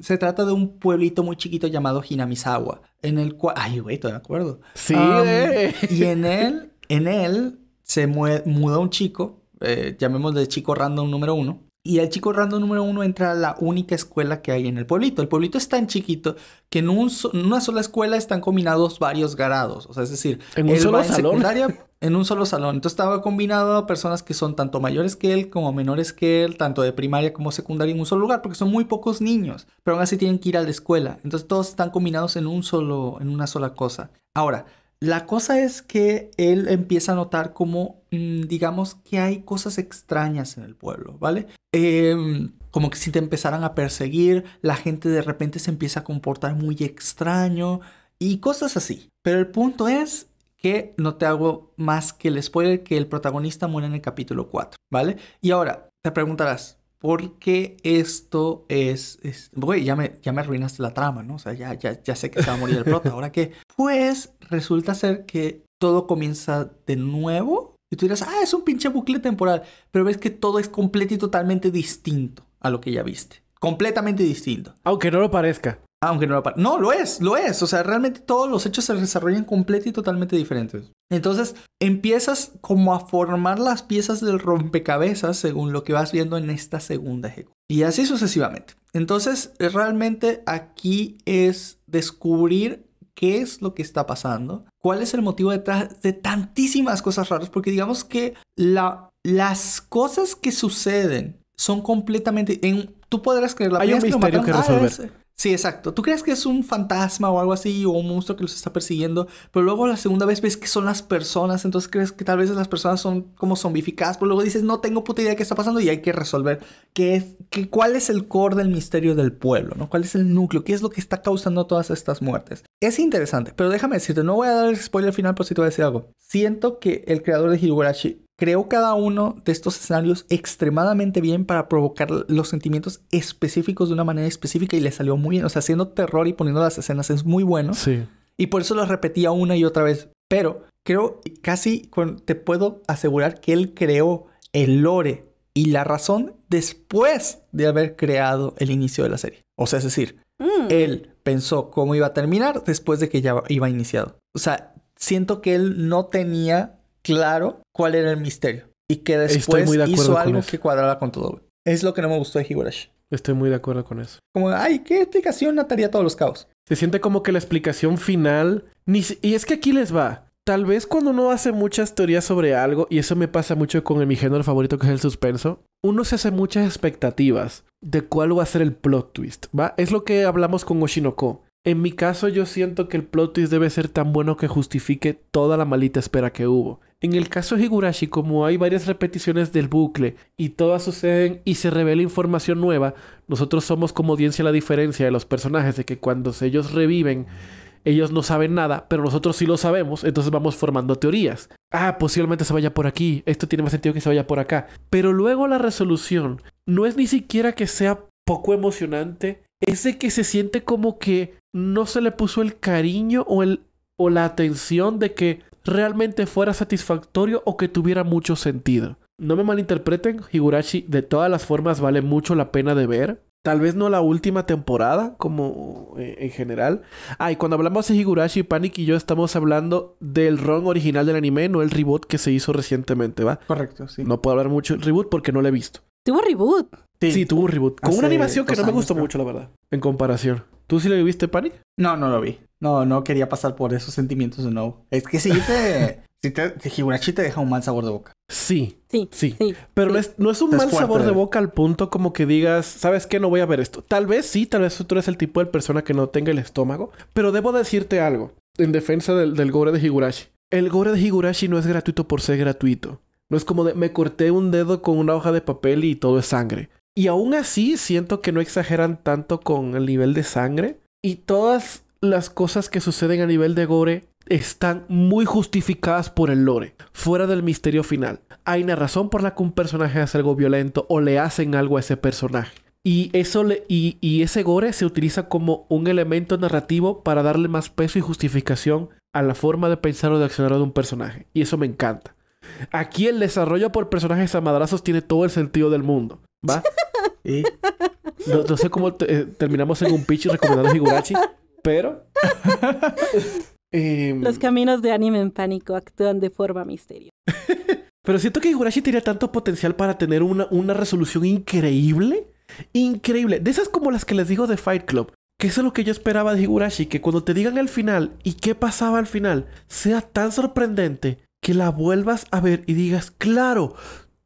[SPEAKER 1] se trata de un pueblito muy chiquito llamado Hinamizawa, en el cual, ay güey, todo de acuerdo. Sí. Eh. y en él, en él se muda un chico eh, llamémosle chico random número uno. Y el chico random número uno entra a la única escuela que hay en el pueblito. El pueblito es tan chiquito que en, un una sola escuela están combinados varios grados. O sea, es decir, en un solo en salón. Secundaria, en un solo salón. Entonces estaba combinado a personas que son tanto mayores que él como menores que él, tanto de primaria como secundaria en un solo lugar, porque son muy pocos niños, pero aún así tienen que ir a la escuela. Entonces todos están combinados en un solo, en una sola cosa. Ahora, la cosa es que él empieza a notar como, mm, digamos, que hay cosas extrañas en el pueblo, ¿vale? Em, como que si te empezaran a perseguir, la gente de repente se empieza a comportar muy extraño y cosas así. Pero el punto es que no te hago más que el spoiler que el protagonista muere en el capítulo 4, ¿vale? Y ahora te preguntarás, porque esto es, güey, ya me, ya me arruinaste la trama, ¿no? O sea, ya, ya, ya sé que se va a morir el prota, ¿ahora qué? Pues resulta ser que todo comienza de nuevo y tú dirás, ah, es un pinche bucle temporal, pero ves que todo es completo y totalmente distinto a lo que ya viste. Completamente distinto. Aunque no lo parezca. Aunque no lo No, lo es, lo es. O sea, realmente todos los hechos se desarrollan completamente y totalmente diferentes. Entonces, empiezas como a formar las piezas del rompecabezas según lo que vas viendo en esta segunda ejecución. Y así sucesivamente. Entonces, realmente aquí es descubrir qué es lo que está pasando, cuál es el motivo detrás de tantísimas cosas raras, porque digamos que las cosas que suceden son completamente... En, tú podrás creer la Hay un misterio que resolver. Sí, exacto. Tú crees que es un fantasma o algo así, o un monstruo que los está persiguiendo, pero luego la segunda vez ves que son las personas, entonces crees que tal vez las personas son como zombificadas, pero luego dices, no tengo puta idea de qué está pasando y hay que resolver qué es, qué, cuál es el core del misterio del pueblo, ¿no? ¿Cuál es el núcleo? ¿Qué es lo que está causando todas estas muertes? Es interesante, pero déjame decirte, no voy a dar el spoiler final, pero sí te voy a decir algo. Siento que el creador de Higurashi creó cada uno de estos escenarios extremadamente bien para provocar los sentimientos específicos de una manera específica y le salió muy bien. O sea, haciendo terror y poniendo las escenas es muy bueno. Sí. Y por eso lo repetía una y otra vez. Pero creo, casi te puedo asegurar que él creó el lore y la razón después de haber creado el inicio de la serie. O sea, es decir, mm. él pensó cómo iba a terminar después de que ya iba iniciado. O sea, siento que él no tenía claro cuál era el misterio. Y que
[SPEAKER 2] después hizo algo que
[SPEAKER 1] cuadraba con todo. Es lo que no me gustó de Higurashi. Estoy muy de acuerdo con eso.
[SPEAKER 2] Como, ay, ¿qué explicación ataría todos los caos? Se siente como que la explicación final... Ni Y es que aquí les va. Tal vez cuando uno hace muchas teorías sobre algo, y eso me pasa mucho con mi género favorito que es el suspenso, uno se hace muchas expectativas de cuál va a ser el plot twist, ¿va? Es lo que hablamos con Oshinoko. En mi caso yo siento que el plot twist debe ser tan bueno que justifique toda la malita espera que hubo. En el caso de Higurashi, como hay varias repeticiones del bucle y todas suceden y se revela información nueva, nosotros somos como audiencia la diferencia de los personajes, de que cuando ellos reviven, ellos no saben nada, pero nosotros sí lo sabemos, entonces vamos formando teorías. Ah, posiblemente se vaya por aquí, esto tiene más sentido que se vaya por acá. Pero luego la resolución no es ni siquiera que sea poco emocionante, es de que se siente como que no se le puso el cariño o, la atención de que realmente fuera satisfactorio o que tuviera mucho sentido. No me malinterpreten, Higurashi de todas las formas vale mucho la pena de ver. Tal vez no la última temporada, como eh, en general. Ah, y cuando hablamos de Higurashi, Panic y yo estamos hablando del ron original del anime, no el reboot que se hizo recientemente, ¿va? Correcto, sí. No puedo hablar mucho del reboot porque no lo he visto.
[SPEAKER 3] ¿Tuvo reboot?
[SPEAKER 2] Sí, tuvo reboot. Con una animación que no me gustó mucho, la verdad. En comparación. ¿Tú sí lo viviste Panic? No, no lo vi. No, no quería pasar por esos
[SPEAKER 1] sentimientos de no. Es que sí te... Si te, Higurashi te deja un mal sabor de boca. Sí.
[SPEAKER 3] Sí.
[SPEAKER 2] Sí. pero No, es, un mal sabor de boca al punto como que digas, ¿sabes qué? No voy a ver esto. Tal vez sí, tal vez tú eres el tipo de persona que no tenga el estómago. Pero debo decirte algo en defensa del, del gore de Higurashi. El gore de Higurashi no es gratuito por ser gratuito. No es como de me corté un dedo con una hoja de papel y todo es sangre. Y aún así siento que no exageran tanto con el nivel de sangre. Y todas las cosas que suceden a nivel de gore están muy justificadas por el lore, fuera del misterio final. Hay una razón por la que un personaje hace algo violento o le hacen algo a ese personaje. Y, eso y, ese gore se utiliza como un elemento narrativo para darle más peso y justificación a la forma de pensar o de accionar de un personaje. Y eso me encanta. Aquí el desarrollo por personajes a madrazos tiene todo el sentido del mundo. ¿Va? No, sé cómo eh, terminamos en un pitch recomendando Higurashi, pero. Los em,
[SPEAKER 3] caminos de anime en pánico actúan de forma misteriosa.
[SPEAKER 2] Pero siento que Higurashi Tiene tanto potencial para tener una, una resolución increíble. Increíble. De esas como las que les digo de Fight Club. Que eso es lo que yo esperaba de Higurashi. Que cuando te digan el final y qué pasaba al final, sea tan sorprendente que la vuelvas a ver y digas, claro,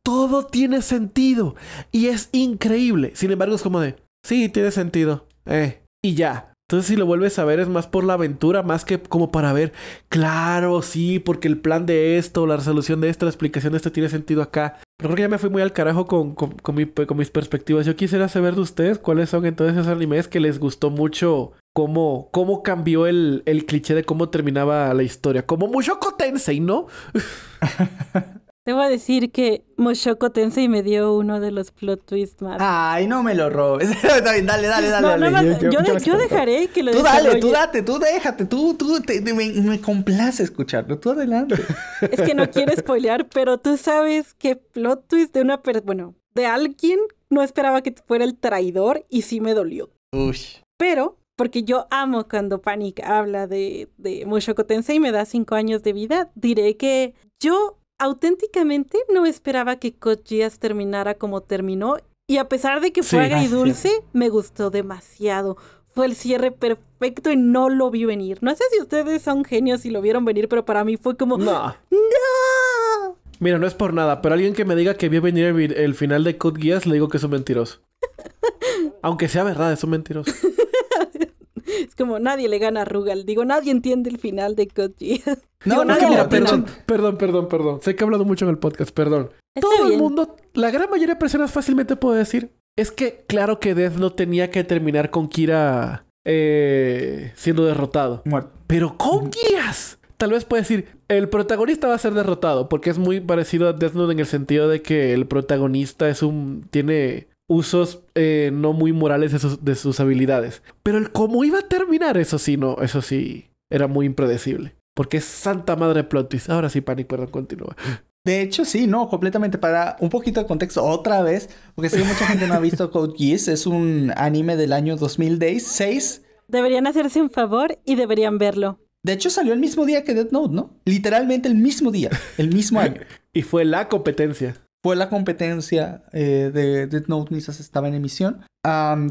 [SPEAKER 2] todo tiene sentido. Y es increíble. Sin embargo, es como de, sí, tiene sentido. Eh, y ya. Entonces, si lo vuelves a ver, es más por la aventura, más que como para ver, claro, sí, porque el plan de esto, la resolución de esto, la explicación de esto tiene sentido acá. Pero ya me fui muy al carajo con, con, mis perspectivas. Yo quisiera saber de ustedes cuáles son entonces esos animes que les gustó mucho cómo, cómo cambió el, cliché de cómo terminaba la historia. Como mucho Tensei, ¿no?
[SPEAKER 3] a decir que Moshoko me dio uno de los plot twists más. Ay, no
[SPEAKER 2] me lo robes. dale, dale, dale.
[SPEAKER 3] dale. yo, dejaré que lo Tú dale, tú
[SPEAKER 1] date, tú déjate, tú, tú, me, complace escucharlo. Tú adelante. Es que no quiero
[SPEAKER 3] spoilear, pero tú sabes que plot twist de una persona, bueno, de alguien, no esperaba que fuera el traidor y sí me dolió. Uy. Pero porque yo amo cuando Panic habla de, de y me da cinco años de vida, diré que yo auténticamente no esperaba que Code Geass terminara como terminó y a pesar de que fue sí, agridulce, me gustó demasiado. Fue el cierre perfecto y no lo vi venir. No sé si ustedes son genios y lo vieron venir, pero para mí fue como... No.
[SPEAKER 2] Mira, no es por nada, pero alguien que me diga que vio venir el, final de Code Geass, le digo que es un mentiroso. Aunque sea verdad, es un mentiroso.
[SPEAKER 3] es como nadie le gana a Rugal. Digo, nadie entiende el final de Geass. No, no, perdón,
[SPEAKER 2] perdón, perdón, perdón. Sé que he hablado mucho en el podcast, perdón. Todo el mundo, la gran mayoría de personas fácilmente puede decir, es que claro que Death no tenía que terminar con Kira eh, siendo derrotado. Pero con guías. Tal vez puede decir, el protagonista va a ser derrotado, porque es muy parecido a Death Note en el sentido de que el protagonista es un. tiene usos eh, no muy morales de sus, habilidades. Pero el cómo iba a terminar, eso sí, no, eso sí, era muy impredecible. Porque es santa madre Plotis, Ahora sí, Panic, perdón, continúa.
[SPEAKER 1] De hecho, sí, no, completamente. Para un poquito de contexto, otra vez, porque si mucha gente no ha visto Code Geass, es un anime del año 2006.
[SPEAKER 3] Deberían hacerse un favor y deberían verlo. De hecho, salió el mismo
[SPEAKER 1] día que Death Note, ¿no? Literalmente el mismo día, el mismo año.
[SPEAKER 2] y fue la competencia
[SPEAKER 1] fue la competencia eh, de Dead Note mientras estaba en emisión.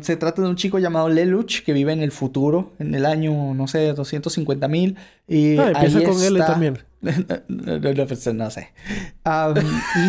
[SPEAKER 1] se trata de un chico llamado Lelouch que vive en el futuro, en el año, no sé, 250 mil. Y ah, empieza con está... L también. Pues, no, sé.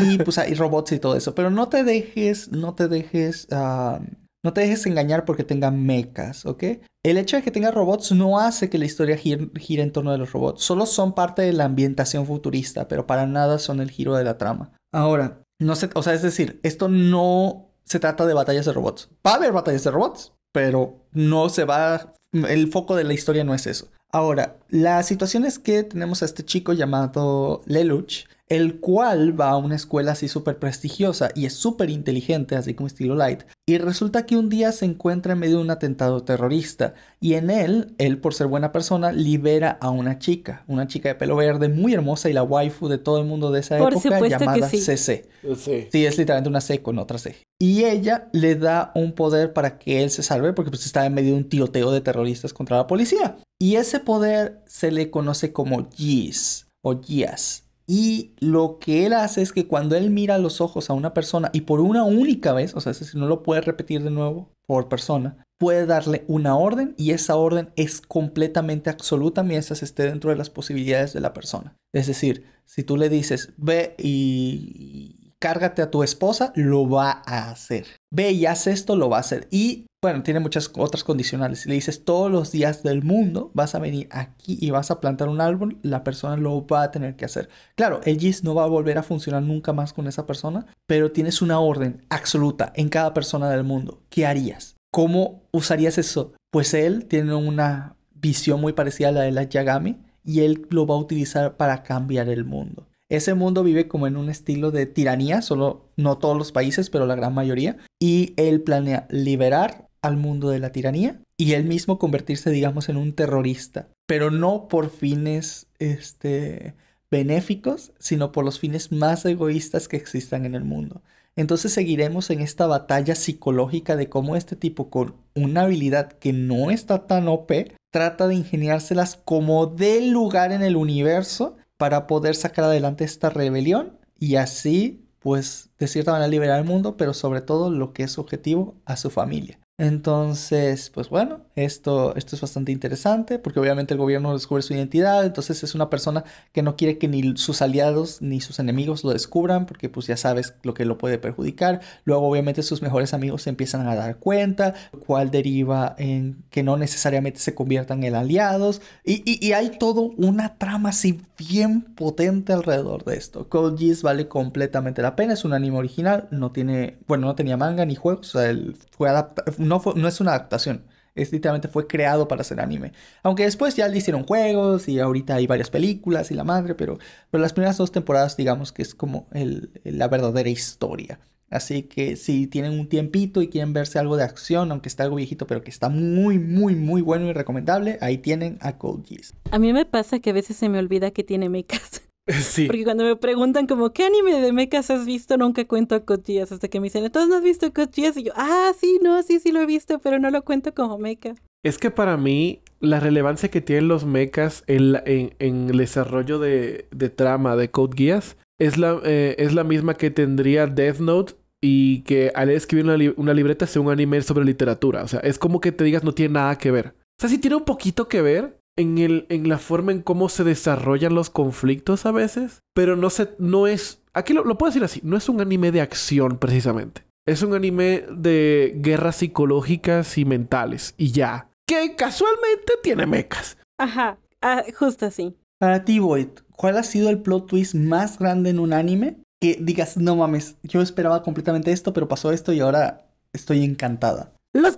[SPEAKER 1] y pues hay robots y todo eso. Pero no te dejes, no te dejes, no te dejes engañar porque tenga mechas, ¿ok? El hecho de que tenga robots no hace que la historia gire, gire en torno de los robots. Solo son parte de la ambientación futurista, pero para nada son el giro de la trama. Ahora, no o sea, es decir, esto no se trata de batallas de robots. Va a haber batallas de robots, pero no se va. El foco de la historia no es eso. Ahora, la situación es que tenemos a este chico llamado Lelouch, el cual va a una escuela así súper prestigiosa y es súper inteligente, así como estilo light, y resulta que un día se encuentra en medio de un atentado terrorista y en él, él por ser buena persona, libera a una chica, una chica de pelo verde muy hermosa y la waifu de todo el mundo de esa época llamada CC. Sí. es literalmente una C con otra C. Y ella le da un poder para que él se salve porque pues está en medio de un tiroteo de terroristas contra la policía. Y ese poder se le conoce como Gis o Gias y lo que él hace es que cuando él mira los ojos a una persona y por una única vez, o sea, si no lo puede repetir de nuevo por persona, puede darle una orden y esa orden es completamente absoluta mientras esté dentro de las posibilidades de la persona. Es decir, si tú le dices, ve y cárgate a tu esposa, lo va a hacer. Ve y haz esto, lo va a hacer. Y bueno, tiene muchas otras condicionales. Le dices, todos los días del mundo vas a venir aquí y vas a plantar un árbol, la persona lo va a tener que hacer. Claro, el GIS no va a volver a funcionar nunca más con esa persona, pero tienes una orden absoluta en cada persona del mundo. ¿Qué harías? ¿Cómo usarías eso? Pues él tiene una visión muy parecida a la de la Yagami y él lo va a utilizar para cambiar el mundo. Ese mundo vive como en un estilo de tiranía, solo no todos los países, pero la gran mayoría, y él planea liberar al mundo de la tiranía y él mismo convertirse, digamos, en un terrorista, pero no por fines este, benéficos, sino por los fines más egoístas que existan en el mundo. Entonces seguiremos en esta batalla psicológica de cómo este tipo con una habilidad que no está tan OP trata de ingeniárselas como de lugar en el universo para poder sacar adelante esta rebelión y así pues de cierta manera liberar al mundo, pero sobre todo lo que es objetivo a su familia. Entonces, pues bueno, esto, esto es bastante interesante porque obviamente el gobierno descubre su identidad, entonces es una persona que no quiere que ni sus aliados ni sus enemigos lo descubran porque pues ya sabes lo que lo puede perjudicar. Luego obviamente sus mejores amigos se empiezan a dar cuenta, lo cual deriva en que no necesariamente se conviertan en aliados y, y, hay todo una trama así bien potente alrededor de esto. Cold Geass vale completamente la pena, es un anime original, no tiene, bueno, no tenía manga ni juegos, o sea, fue adaptado no, es una adaptación. Es literalmente fue creado para ser anime. Aunque después ya le hicieron juegos y ahorita hay varias películas y la madre, pero, pero las primeras dos temporadas digamos que es como la verdadera historia. Así que si tienen un tiempito y quieren verse algo de acción, aunque está algo viejito, pero que está muy, muy, muy bueno y recomendable, ahí tienen a Cold Geass.
[SPEAKER 3] A mí me pasa que a veces se me olvida que tiene mecas. Sí. Porque cuando me preguntan como, ¿qué anime de mechas has visto? Nunca cuento a Code Geass, Hasta que me dicen, ¿todos no has visto Code Geass? Y yo, ah, sí, no, sí, sí lo he visto, pero no lo cuento como mecha.
[SPEAKER 2] Es que para mí, la relevancia que tienen los mechas en, en, el desarrollo de, trama de Code Geass es la, eh, es la misma que tendría Death Note y que al escribir una, una libreta sea un anime sobre literatura. O sea, es como que te digas, no tiene nada que ver. O sea, sí tiene un poquito que ver, en, el, en la forma en cómo se desarrollan los conflictos a veces, pero no, se, no es... Aquí lo, puedo decir así, no es un anime de acción precisamente. Es un anime de guerras psicológicas y mentales, y ya.
[SPEAKER 3] Que casualmente tiene mecas. Ajá, ah, justo así.
[SPEAKER 1] Para ti, Void, ¿cuál ha sido el plot twist más grande en un anime? Que digas, no mames, yo esperaba completamente esto, pero pasó esto y ahora estoy encantada.
[SPEAKER 3] ¡Los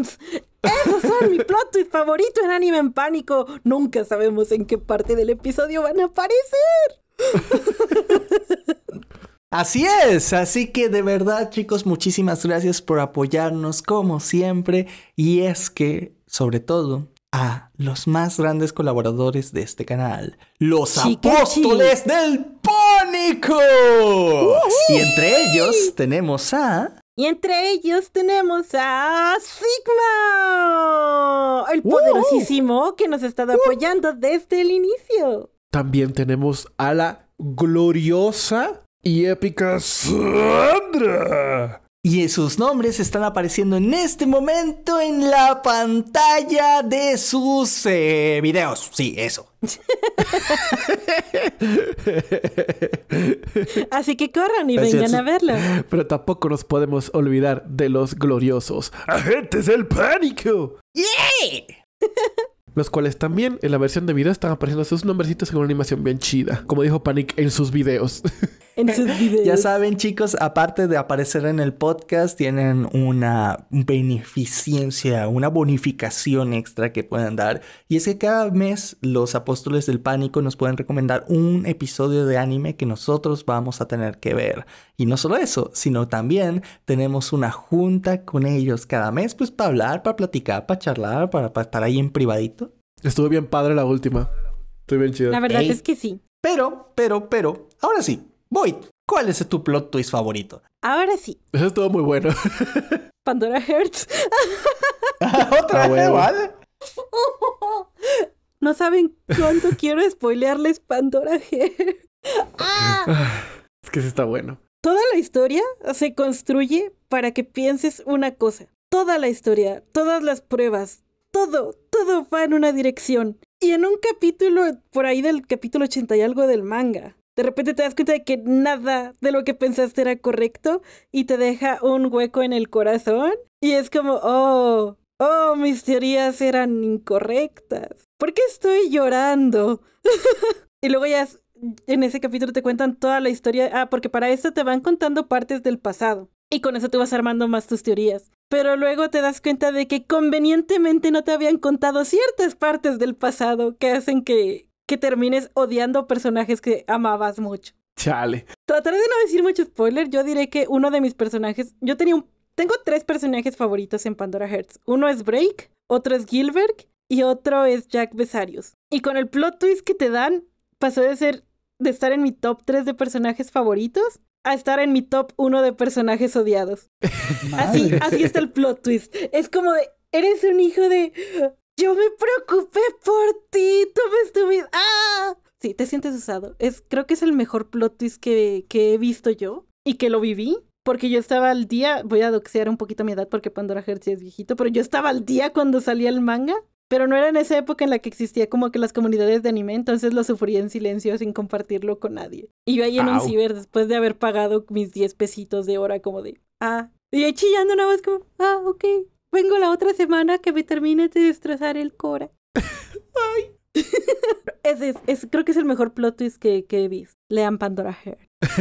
[SPEAKER 3] esos son mi plot y favorito en Anime en Pánico. Nunca sabemos en qué parte del episodio van a aparecer.
[SPEAKER 1] Así es, así que de verdad chicos, muchísimas gracias por apoyarnos como siempre y es que, sobre todo, a los más grandes colaboradores de este canal, los apóstoles del pánico. Y entre ellos tenemos a
[SPEAKER 3] y entre ellos tenemos a Sigma, el poderosísimo que nos ha estado apoyando desde el inicio.
[SPEAKER 2] También tenemos a la gloriosa y épica Sandra, y sus nombres están apareciendo en este momento
[SPEAKER 1] en la pantalla de sus eh, videos. Sí, eso.
[SPEAKER 3] Así que corran y vengan a verlo.
[SPEAKER 2] Pero tampoco nos podemos olvidar de los gloriosos agentes del pánico. ¡Yeah! los cuales también en la versión de video están apareciendo sus nombrecitos con una animación bien chida, como dijo Panic en sus videos.
[SPEAKER 1] Ya saben, chicos, aparte de aparecer en el podcast, tienen una beneficencia, una bonificación extra que pueden dar. Y es que cada mes los apóstoles del pánico nos pueden recomendar un episodio de anime que nosotros vamos a tener que ver. Y no solo eso, sino también tenemos una junta con ellos cada mes, pues para hablar, para platicar, para charlar, para, estar ahí en privadito. Estuvo bien padre la última. estoy bien chido. La verdad es que sí. Pero, pero, pero, ahora sí, Void, ¿cuál es tu plot twist
[SPEAKER 2] favorito? Ahora sí. Eso es todo muy bueno.
[SPEAKER 3] Pandora Hearts. ¿Otra ah, vez, ¿vale? No saben cuánto quiero spoilearles Pandora Hearts. Ah.
[SPEAKER 2] Ah, es que sí está bueno.
[SPEAKER 3] Toda la historia se construye para que pienses una cosa. Toda la historia, todas las pruebas, todo, todo va en una dirección. Y en un capítulo, por ahí del capítulo 80 y algo del manga, de repente te das cuenta de que nada de lo que pensaste era correcto y te deja un hueco en el corazón y es como, oh, oh, mis teorías eran incorrectas. ¿Por qué estoy llorando? y luego ya en ese capítulo te cuentan toda la historia. Ah, porque para eso te van contando partes del pasado. Y con eso te vas armando más tus teorías. Pero luego te das cuenta de que convenientemente no te habían contado ciertas partes del pasado que hacen que, que termines odiando personajes que amabas mucho. Chale. Trataré de no decir mucho spoiler. Yo diré que uno de mis personajes. Yo tenía un. Tengo tres personajes favoritos en Pandora Hearts. Uno es Break, otro es Gilbert y otro es Jack Besarius. Y con el plot twist que te dan, pasó de ser. de estar en mi top 3 de personajes favoritos a estar en mi top 1 de personajes odiados.
[SPEAKER 2] así, así está
[SPEAKER 3] el plot twist. Es como de. Eres un hijo de. Yo me preocupé por ti, tú me estuviste. ¡Ah! Sí, te sientes usado. Es, creo que es el mejor plot twist que, que he visto yo y que lo viví. Porque yo estaba al día, voy a doxear un poquito mi edad porque Pandora Hearts es viejito, pero yo estaba al día cuando salía el manga. Pero no era en esa época en la que existía como que las comunidades de anime, entonces lo sufría en silencio sin compartirlo con nadie. Y Iba ahí en un ciber después de haber pagado mis 10 pesitos de hora como de, ah, y ahí chillando una vez como, ah, ok, Vengo la otra semana que me termine de destrozar el Cora. Ay. creo que es el mejor plot twist que, he visto. Lean Pandora Heart.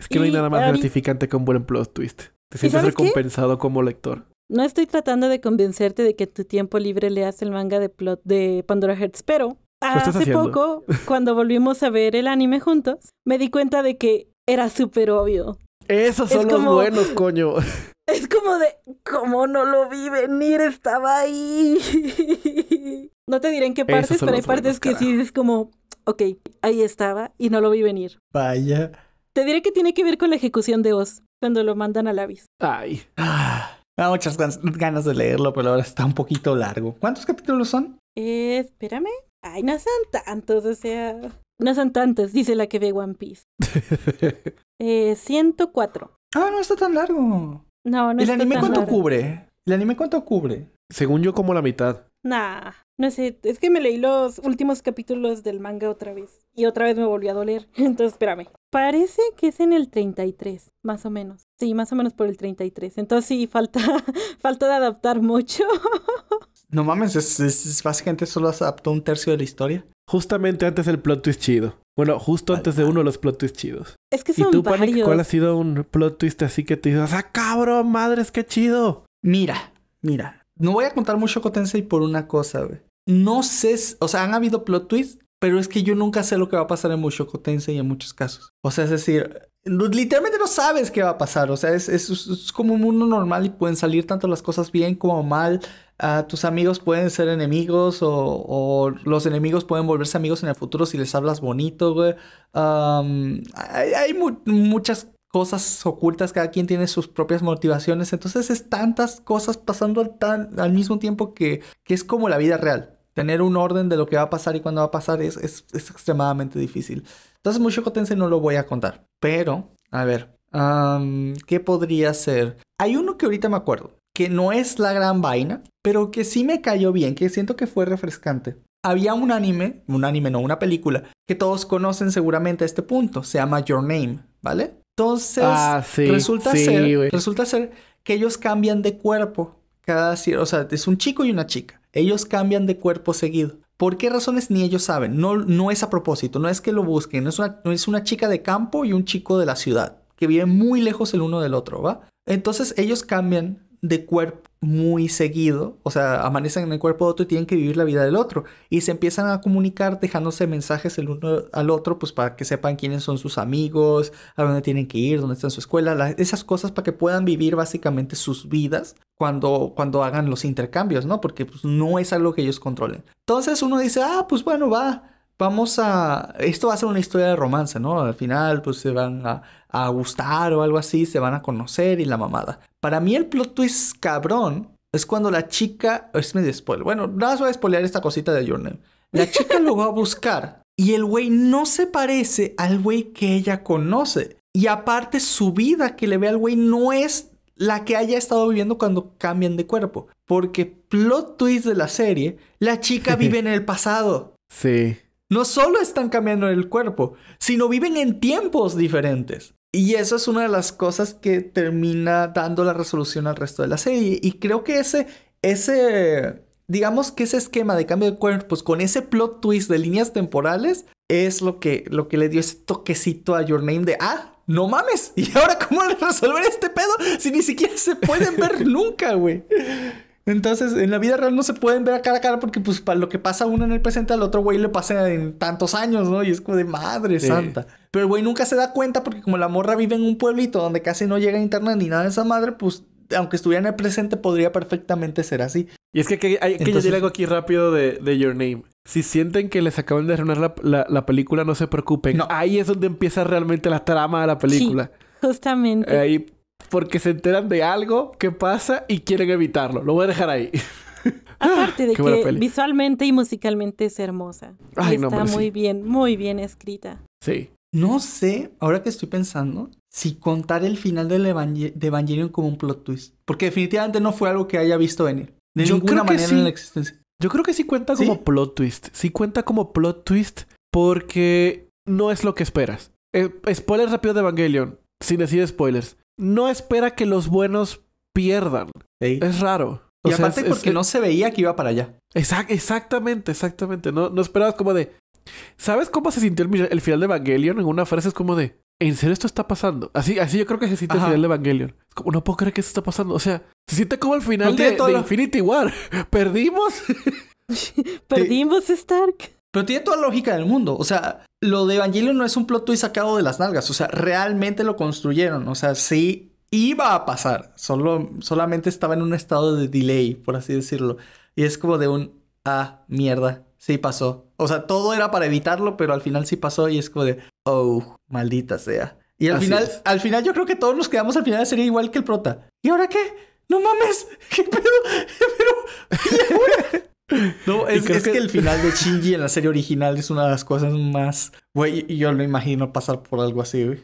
[SPEAKER 3] es que no hay nada más gratificante
[SPEAKER 2] que un buen plot twist. Te sientes recompensado como lector.
[SPEAKER 3] No estoy tratando de convencerte de que en tu tiempo libre leas el manga de plot de Pandora Hearts, pero hace poco, cuando volvimos a ver el anime juntos, me di cuenta de que era súper obvio
[SPEAKER 2] esos son los buenos, coño.
[SPEAKER 3] Es como de, ¿cómo no lo vi venir? Estaba ahí. No te diré en qué partes, pero hay partes que sí es como, ok, ahí estaba y no lo vi venir. Vaya. Te diré que tiene que ver con la ejecución de Oz, cuando lo mandan a Lavis. Ay. Ah,
[SPEAKER 1] da muchas ganas de leerlo, pero ahora está un poquito largo. ¿Cuántos
[SPEAKER 3] capítulos son? Eh, espérame. Ay, no son tantos, o sea. No son tantas, dice la que ve One Piece. eh, 104. Ah, no está tan largo. No, no ¿El anime cuánto cubre?
[SPEAKER 2] ¿El anime cuánto cubre? Según yo, como la mitad.
[SPEAKER 3] Nah, no sé, es que me leí los últimos capítulos del manga otra vez y otra vez me volvió a doler, entonces espérame. Parece que es en el 33, más o menos. Sí, más o menos por el 33. Entonces sí, falta, falta de adaptar mucho.
[SPEAKER 2] No mames, es, básicamente solo adaptó un tercio de la historia. Justamente antes del plot twist chido. Bueno, justo antes de uno de los plot twists chidos.
[SPEAKER 3] Es que son ¿Y tú, cuál ha
[SPEAKER 2] sido un plot twist así que te dices, ah, cabrón, madres, qué chido? Mira, mira.
[SPEAKER 1] No voy a contar mucho y por una cosa, güey. No sé, o sea, han habido plot twists, pero es que yo nunca sé lo que va a pasar en Mushoku y en muchos casos. O sea, es decir, literalmente no sabes qué va a pasar. O sea, es, es, es como un mundo normal y pueden salir tanto las cosas bien como mal tus amigos pueden ser enemigos o, los enemigos pueden volverse amigos en el futuro si les hablas bonito, hay, muchas cosas ocultas, cada quien tiene sus propias motivaciones, entonces es tantas cosas pasando al, al mismo tiempo que, que es como la vida real. Tener un orden de lo que va a pasar y cuándo va a pasar es, extremadamente difícil. Entonces, mucho Tensei no lo voy a contar. Pero, a ver, ¿qué podría ser? Hay uno que ahorita me acuerdo que no es la gran vaina, pero que sí me cayó bien, que siento que fue refrescante. Había un anime, un anime no, una película, que todos conocen seguramente a este punto, se llama Your Name, ¿vale? Entonces, ah, resulta, ser, resulta ser que ellos cambian de cuerpo cada, o sea, es un chico y una chica. Ellos cambian de cuerpo seguido. ¿Por qué razones ni ellos saben? No, no es a propósito, no es que lo busquen, es, una, es una chica de campo y un chico de la ciudad, que viven muy lejos el uno del otro, ¿va? Entonces ellos cambian de cuerpo muy seguido, o sea, amanecen en el cuerpo de otro y tienen que vivir la vida del otro. Y se empiezan a comunicar dejándose mensajes el uno al otro, pues para que sepan quiénes son sus amigos, a dónde tienen que ir, dónde está su escuela, esas cosas para que puedan vivir básicamente sus vidas cuando, cuando hagan los intercambios, ¿no? Porque pues, no es algo que ellos controlen. Entonces uno dice, ah, pues bueno, va vamos a... Esto va a ser una historia de romance, ¿no? Al final, pues se van a, gustar o algo así, se van a conocer y la mamada. Para mí el plot twist cabrón es cuando la chica... Es mi spoiler. Bueno, nada más voy a spoilear esta cosita de journal La chica lo va a buscar y el güey no se parece al güey que ella conoce. Y aparte su vida que le ve al güey no es la que haya estado viviendo cuando cambian de cuerpo. Porque plot twist de la serie, la chica vive en el pasado. Sí no solo están cambiando el cuerpo, sino viven en tiempos diferentes. Y eso es una de las cosas que termina dando la resolución al resto de la serie. Y creo que ese, ese, digamos que ese esquema de cambio de cuerpos con ese plot twist de líneas temporales es lo que, lo que le dio ese toquecito a Your Name de, ah, no mames, ¿y ahora cómo resolver este pedo si ni siquiera se pueden ver nunca, güey? Entonces, en la vida real no se pueden ver a cara a cara porque, pues, para lo que pasa uno en el presente, al otro güey le pasa en tantos años, ¿no? Y es como de madre santa. Pero el güey nunca se da cuenta porque, como la morra vive en un pueblito donde casi no llega internet ni nada de esa madre, pues, aunque estuviera en el presente, podría perfectamente ser
[SPEAKER 2] así. Y es que, hay que algo aquí rápido de, Your Name. Si sienten que les acaban de reunir la, la, película, no se preocupen. No. Ahí es donde empieza realmente la trama de la película.
[SPEAKER 3] justamente.
[SPEAKER 2] Ahí porque se enteran de algo que pasa y quieren evitarlo. Lo voy a dejar ahí.
[SPEAKER 3] Aparte de que visualmente y musicalmente es hermosa. está muy bien, muy bien escrita.
[SPEAKER 1] Sí. No sé, ahora que estoy pensando, si contar el final de Evangelion como un plot twist. Porque definitivamente no fue algo que haya visto en De ninguna manera en la
[SPEAKER 2] existencia. Yo creo que sí cuenta como plot twist. Sí cuenta como plot twist porque no es lo que esperas. Eh, spoiler rápido de Evangelion, sin decir spoilers no espera que los buenos pierdan. Es raro. y aparte porque no se veía que iba para allá. exactamente, exactamente. No, no esperabas como de... ¿Sabes cómo se sintió el, final de Evangelion? En una frase es como de... ¿En serio esto está pasando? Así, así yo creo que se siente el final de Evangelion. como, no puedo creer que esto está pasando. O sea, se siente como el final de, Infinity War. Perdimos. Perdimos, Stark. Pero tiene toda la lógica del
[SPEAKER 1] mundo. O sea, lo de Evangelio no es un plot twist sacado de las nalgas, o sea, realmente lo construyeron, o sea, sí iba a pasar, solo, solamente estaba en un estado de delay, por así decirlo. Y es como de un, ah, mierda, sí pasó. O sea, todo era para evitarlo, pero al final sí pasó y es como de, oh, maldita sea. Y al final, al final yo creo que todos nos quedamos al final de serie igual que el prota. ¿Y ahora qué? No mames, qué pero No, es, que... el final de Shinji en la serie original es una de las
[SPEAKER 2] cosas más. Güey, yo lo imagino pasar por algo así, güey.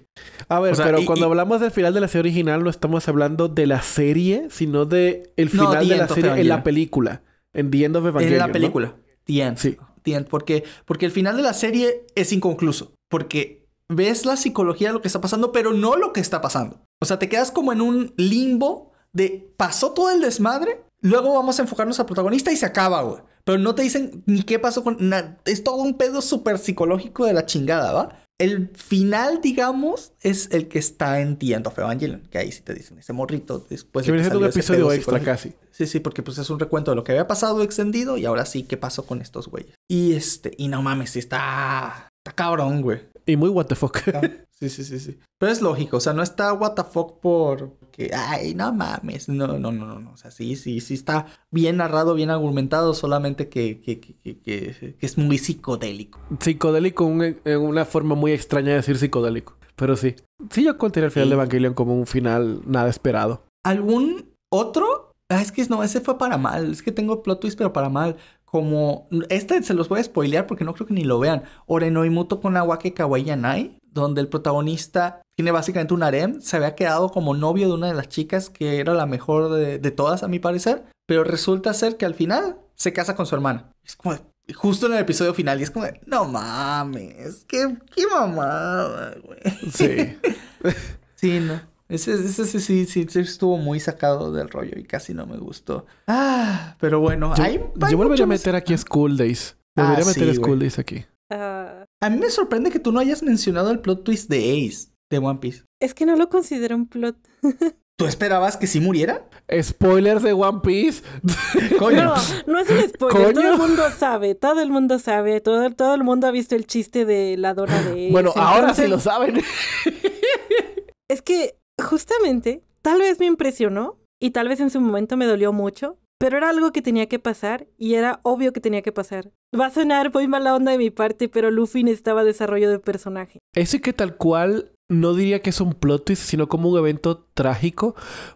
[SPEAKER 2] A ver, pero cuando hablamos del final de la serie original, no estamos hablando de la serie, sino de el final de la serie en la película. En The End En la película. ¿no? The Porque, porque el final de la
[SPEAKER 1] serie es inconcluso. Porque ves la psicología de lo que está pasando, pero no lo que está pasando. O sea, te quedas como en un limbo de pasó todo el desmadre, Luego vamos a enfocarnos al protagonista y se acaba, güey. Pero no te dicen ni qué pasó con... Es todo un pedo súper psicológico de la chingada, ¿va? El final, digamos, es el que está en ti, End Evangelion. Que ahí sí te dicen, ese morrito después de que viene un episodio extra casi.
[SPEAKER 2] Sí, sí, porque pues es un
[SPEAKER 1] recuento de lo que había pasado extendido y ahora sí, ¿qué pasó con estos güeyes? Y este, y no mames, está... Está cabrón, güey. Y muy what the fuck. Sí, sí, sí, sí. Pero es lógico, o sea, no está what the fuck por que, ay, no mames. No, no, no, no, O sea, sí, sí, sí está bien narrado, bien argumentado, solamente que, que, que, que, es muy psicodélico.
[SPEAKER 2] Psicodélico, en eh, una forma muy extraña de decir psicodélico. Pero sí. Sí, yo considero el final de Evangelion como un final nada esperado.
[SPEAKER 1] ¿Algún otro? Ah, es que no, ese fue para mal. Es que tengo plot twist, pero para mal como, este se los voy a spoilear porque no creo que ni lo vean, Orenoimuto con Awake Anai, donde el protagonista tiene básicamente un harem, se había quedado como novio de una de las chicas que era la mejor de, todas a mi parecer, pero resulta ser que al final se casa con su hermana. Es como, justo en el episodio final. Y es como, no mames, qué, qué mamada, güey. Sí. sí, no. Ese, sí, estuvo muy sacado del rollo y casi no me gustó.
[SPEAKER 2] Ah, pero
[SPEAKER 1] bueno, yo,
[SPEAKER 2] volvería a meter aquí School Days.
[SPEAKER 1] Volvería a ah, meter School Days
[SPEAKER 2] aquí.
[SPEAKER 3] Ah.
[SPEAKER 1] A mí me sorprende que tú no hayas mencionado el plot twist de Ace de One Piece.
[SPEAKER 3] Es que no lo considero un plot. ¿Tú esperabas que sí muriera? Spoilers de One Piece. No, no es un spoiler. Todo el mundo sabe, todo el mundo sabe, todo, el mundo ha visto el chiste de la dona de Ace. Bueno, ahora sí lo saben. Es que Justamente, tal vez me impresionó y tal vez en su momento me dolió mucho, pero era algo que tenía que pasar y era obvio que tenía que pasar. Va a sonar muy mala onda de mi parte, pero Luffy necesitaba desarrollo de personaje.
[SPEAKER 2] Ese que tal cual no diría que es un plot twist, sino como un evento trágico,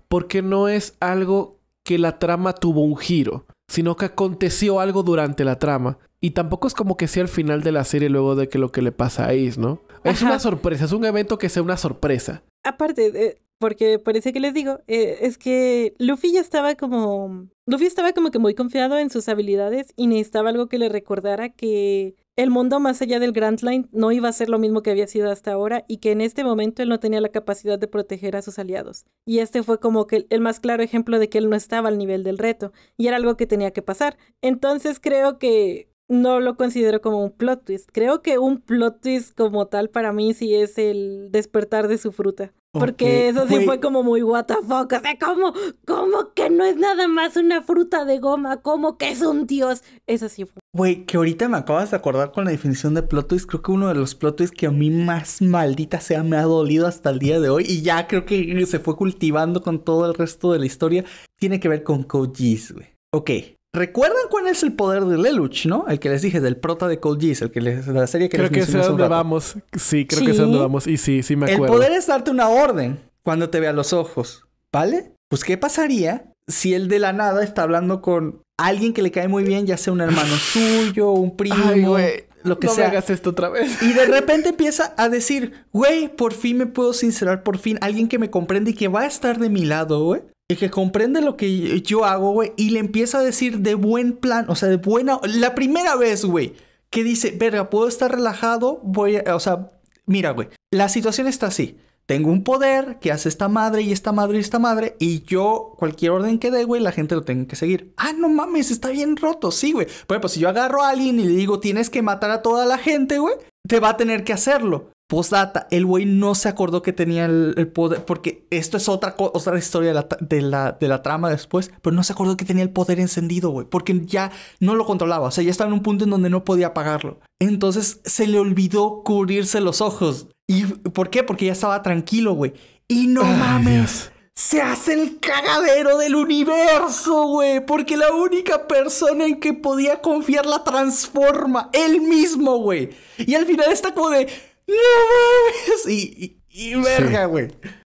[SPEAKER 2] porque no es algo que la trama tuvo un giro, sino que aconteció algo durante la trama. Y tampoco es como que sea el final de la serie luego de que lo que le pasa a Ace, ¿no? Es una sorpresa, es un evento que sea una sorpresa
[SPEAKER 3] aparte, porque parece que les digo, eh, es que Luffy ya estaba como... Luffy estaba como que muy confiado en sus habilidades y necesitaba algo que le recordara que el mundo más allá del Grand Line no iba a ser lo mismo que había sido hasta ahora y que en este momento él no tenía la capacidad de proteger a sus aliados. Y este fue como que el más claro ejemplo de que él no estaba al nivel del reto y era algo que tenía que pasar. Entonces creo que no lo considero como un plot twist. Creo que un plot twist como tal para mí sí es el despertar de su fruta. Porque eso sí fue como muy what the fuck. O sea, ¿cómo, ¿cómo que no es nada más una fruta de goma? ¿Cómo que es un dios? Eso sí fue.
[SPEAKER 1] Güey, que ahorita me acabas de acordar con la definición de plot twist. Creo que uno de los plot twists que a mí más maldita sea me ha dolido hasta el día de hoy y ya creo que se fue cultivando con todo el resto de la historia tiene que ver con Kojis, güey. Ok, ¿Recuerdan cuál es el poder de Lelouch, no? El que les dije, del prota de Cold Geass, el que les, de la serie que creo que es donde vamos.
[SPEAKER 2] Sí, creo que es donde vamos. Y sí, sí me acuerdo. El poder
[SPEAKER 1] es darte una orden cuando te vea los ojos, ¿vale? Pues, ¿qué pasaría si él de la nada está hablando con alguien que le cae muy bien, ya sea un hermano suyo, un primo, lo que sea. No hagas
[SPEAKER 2] esto otra vez.
[SPEAKER 1] Y de repente empieza a decir, güey, por fin me puedo sincerar, por fin, alguien que me comprende y que va a estar de mi lado, güey que comprende lo que yo hago, güey, y le empieza a decir de buen plan, o sea, de buena, la primera vez, güey, que dice, verga, puedo estar relajado, voy, a... o sea, mira, güey, la situación está así. Tengo un poder que hace esta madre y esta madre y esta madre, y yo, cualquier orden que dé, güey, la gente lo tenga que seguir. Ah, no mames, está bien roto, sí, güey. Bueno, pues si yo agarro a alguien y le digo, tienes que matar a toda la gente, güey, te va a tener que hacerlo. Postdata, el güey no se acordó que tenía el, poder, porque esto es otra, otra historia de la, de, la, trama después, pero no se acordó que tenía el poder encendido, güey, porque ya no lo controlaba, o sea, ya estaba en un punto en donde no podía apagarlo. Entonces se le olvidó cubrirse los ojos. ¿Y por qué? Porque ya estaba tranquilo, güey. Y no mames. Se hace el cagadero del universo, güey. Porque la única persona en que podía confiar la transforma. Él mismo, güey. Y al final está como de... ¡No mames! Y, verga, güey.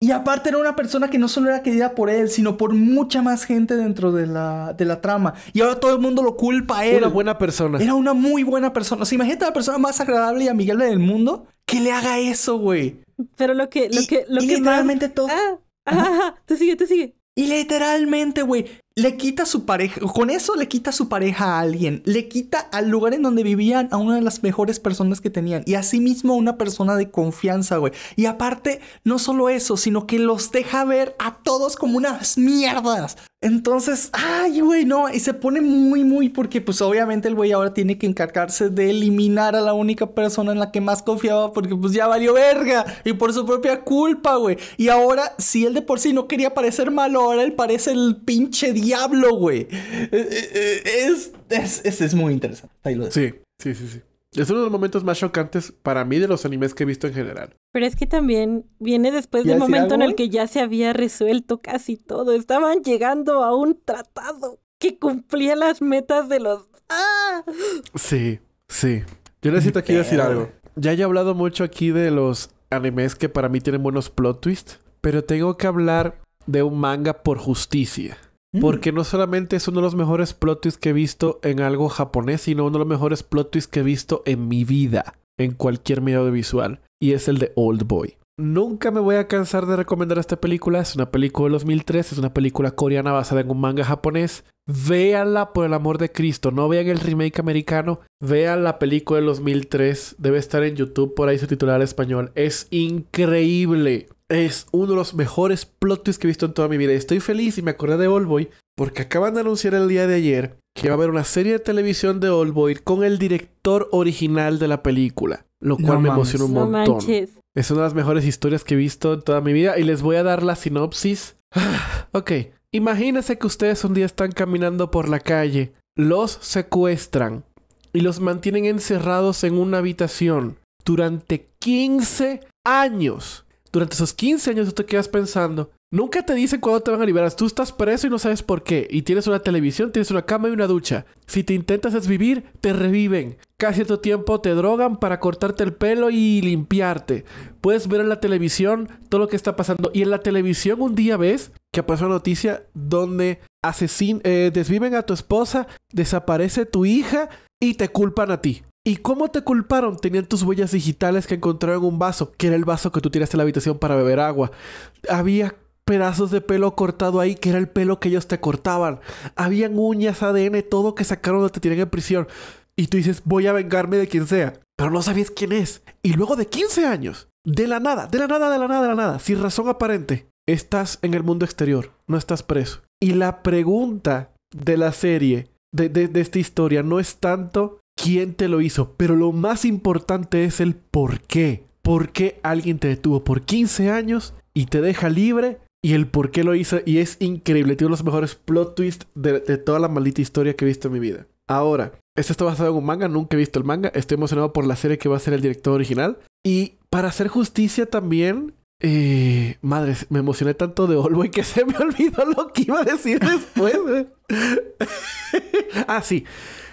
[SPEAKER 1] Y aparte era una persona que no solo era querida por él, sino por mucha más gente dentro de la, trama. Y ahora todo el mundo lo culpa a él. Una
[SPEAKER 2] buena persona. Era
[SPEAKER 1] una muy buena persona. ¿Se sea, a la persona más agradable y amigable del mundo que le haga eso, güey.
[SPEAKER 3] Pero lo que... Lo que, lo literalmente
[SPEAKER 1] todo... Ah, te sigue, te sigue. Y literalmente, güey, le quita su pareja, con eso le quita su pareja a alguien, le quita al lugar en donde vivían a una de las mejores personas que tenían y mismo a una persona de confianza, güey. Y aparte, no solo eso, sino que los deja ver a todos como unas mierdas. Entonces, ay, güey, no, y se pone muy, muy, porque pues obviamente el güey ahora tiene que encargarse de eliminar a la única persona en la que más confiaba porque pues ya valió verga y por su propia culpa, güey. Y ahora, si él de por sí no quería parecer malo, ahora él parece el pinche diablo, güey. Eh,
[SPEAKER 2] eh, eh, es, es, muy interesante. sí, sí, sí, sí. Es uno de los momentos más chocantes para mí de los animes que he visto en general.
[SPEAKER 3] Pero es que también viene después del momento en el que ya se había resuelto casi todo. Estaban llegando a un tratado que cumplía las metas de los... ¡Ah!
[SPEAKER 2] Sí, sí. Yo necesito aquí decir algo. Ya he hablado mucho aquí de los animes que para mí tienen buenos plot twists, pero tengo que hablar de un manga por justicia. Porque no solamente es uno de los mejores plot twists que he visto en algo japonés, sino uno de los mejores plot twists que he visto en mi vida, en cualquier medio audiovisual, y es el de Old Boy. Nunca me voy a cansar de recomendar esta película, es una película de 2003, es una película coreana basada en un manga japonés. Véanla por el amor de Cristo, no vean el remake americano, vean la película de 2003, debe estar en YouTube por ahí su titular español, es increíble es uno de los mejores plot twists que he visto en toda mi vida. Estoy feliz y me acordé de Oldboy porque acaban de anunciar el día de ayer que va a haber una serie de televisión de Oldboy con el director original de la película, lo cual me emociona un montón. es una de las mejores historias que he visto en toda mi vida y les voy a dar la sinopsis. ok, imagínense que ustedes un día están caminando por la calle, los secuestran y los mantienen encerrados en una habitación durante 15 años durante esos 15 años tú te quedas pensando. Nunca te dicen cuándo te van a liberar. Tú estás preso y no sabes por qué. Y tienes una televisión, tienes una cama y una ducha. Si te intentas desvivir, te reviven. Casi tu tiempo te drogan para cortarte el pelo y limpiarte. Puedes ver en la televisión todo lo que está pasando. Y en la televisión un día ves que aparece una noticia donde eh, desviven a tu esposa, desaparece tu hija y te culpan a ti. ¿Y cómo te culparon? Tenían tus huellas digitales que encontraron en un vaso, que era el vaso que tú tiraste a la habitación para beber agua. Había pedazos de pelo cortado ahí, que era el pelo que ellos te cortaban. Habían uñas, ADN, todo que sacaron de te tienen en prisión. Y tú dices, voy a vengarme de quien sea. Pero no sabías quién es. Y luego de 15 años, de la nada, de la nada, de la nada, de la nada, sin razón aparente, estás en el mundo exterior, no estás preso. Y la pregunta de la serie, de, de esta historia, no es tanto quién te lo hizo, pero lo más importante es el por qué. ¿Por qué alguien te detuvo por 15 años y te deja libre? Y el por qué lo hizo. Y es increíble. Tiene los mejores plot twists de, toda la maldita historia que he visto en mi vida. Ahora, esto está basado en un manga, nunca he visto el manga. Estoy emocionado por la serie que va a ser el director original. Y para hacer justicia también. Eh, madres, me emocioné tanto de y que se me olvidó lo que iba a decir después. ah, sí,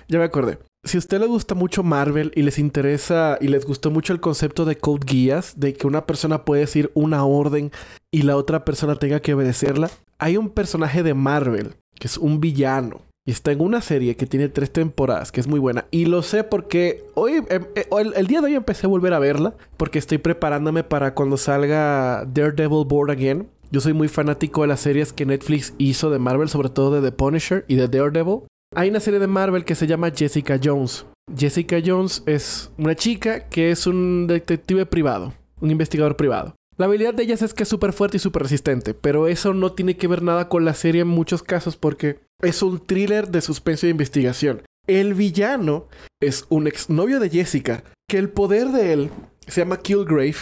[SPEAKER 2] ya me acordé. Si a usted le gusta mucho Marvel y les interesa y les gustó mucho el concepto de Code Guías, de que una persona puede decir una orden y la otra persona tenga que obedecerla, hay un personaje de Marvel que es un villano y está en una serie que tiene tres temporadas, que es muy buena. Y lo sé porque hoy, em, eh, eh, el, el, día de hoy empecé a volver a verla, porque estoy preparándome para cuando salga Daredevil Board Again. Yo soy muy fanático de las series que Netflix hizo de Marvel, sobre todo de The Punisher y de Daredevil. Hay una serie de Marvel que se llama Jessica Jones. Jessica Jones es una chica que es un detective privado, un investigador privado. La habilidad de ellas es que es súper fuerte y súper resistente, pero eso no tiene que ver nada con la serie en muchos casos porque es un thriller de suspenso de investigación. El villano es un exnovio de Jessica, que el poder de él se llama Killgrave,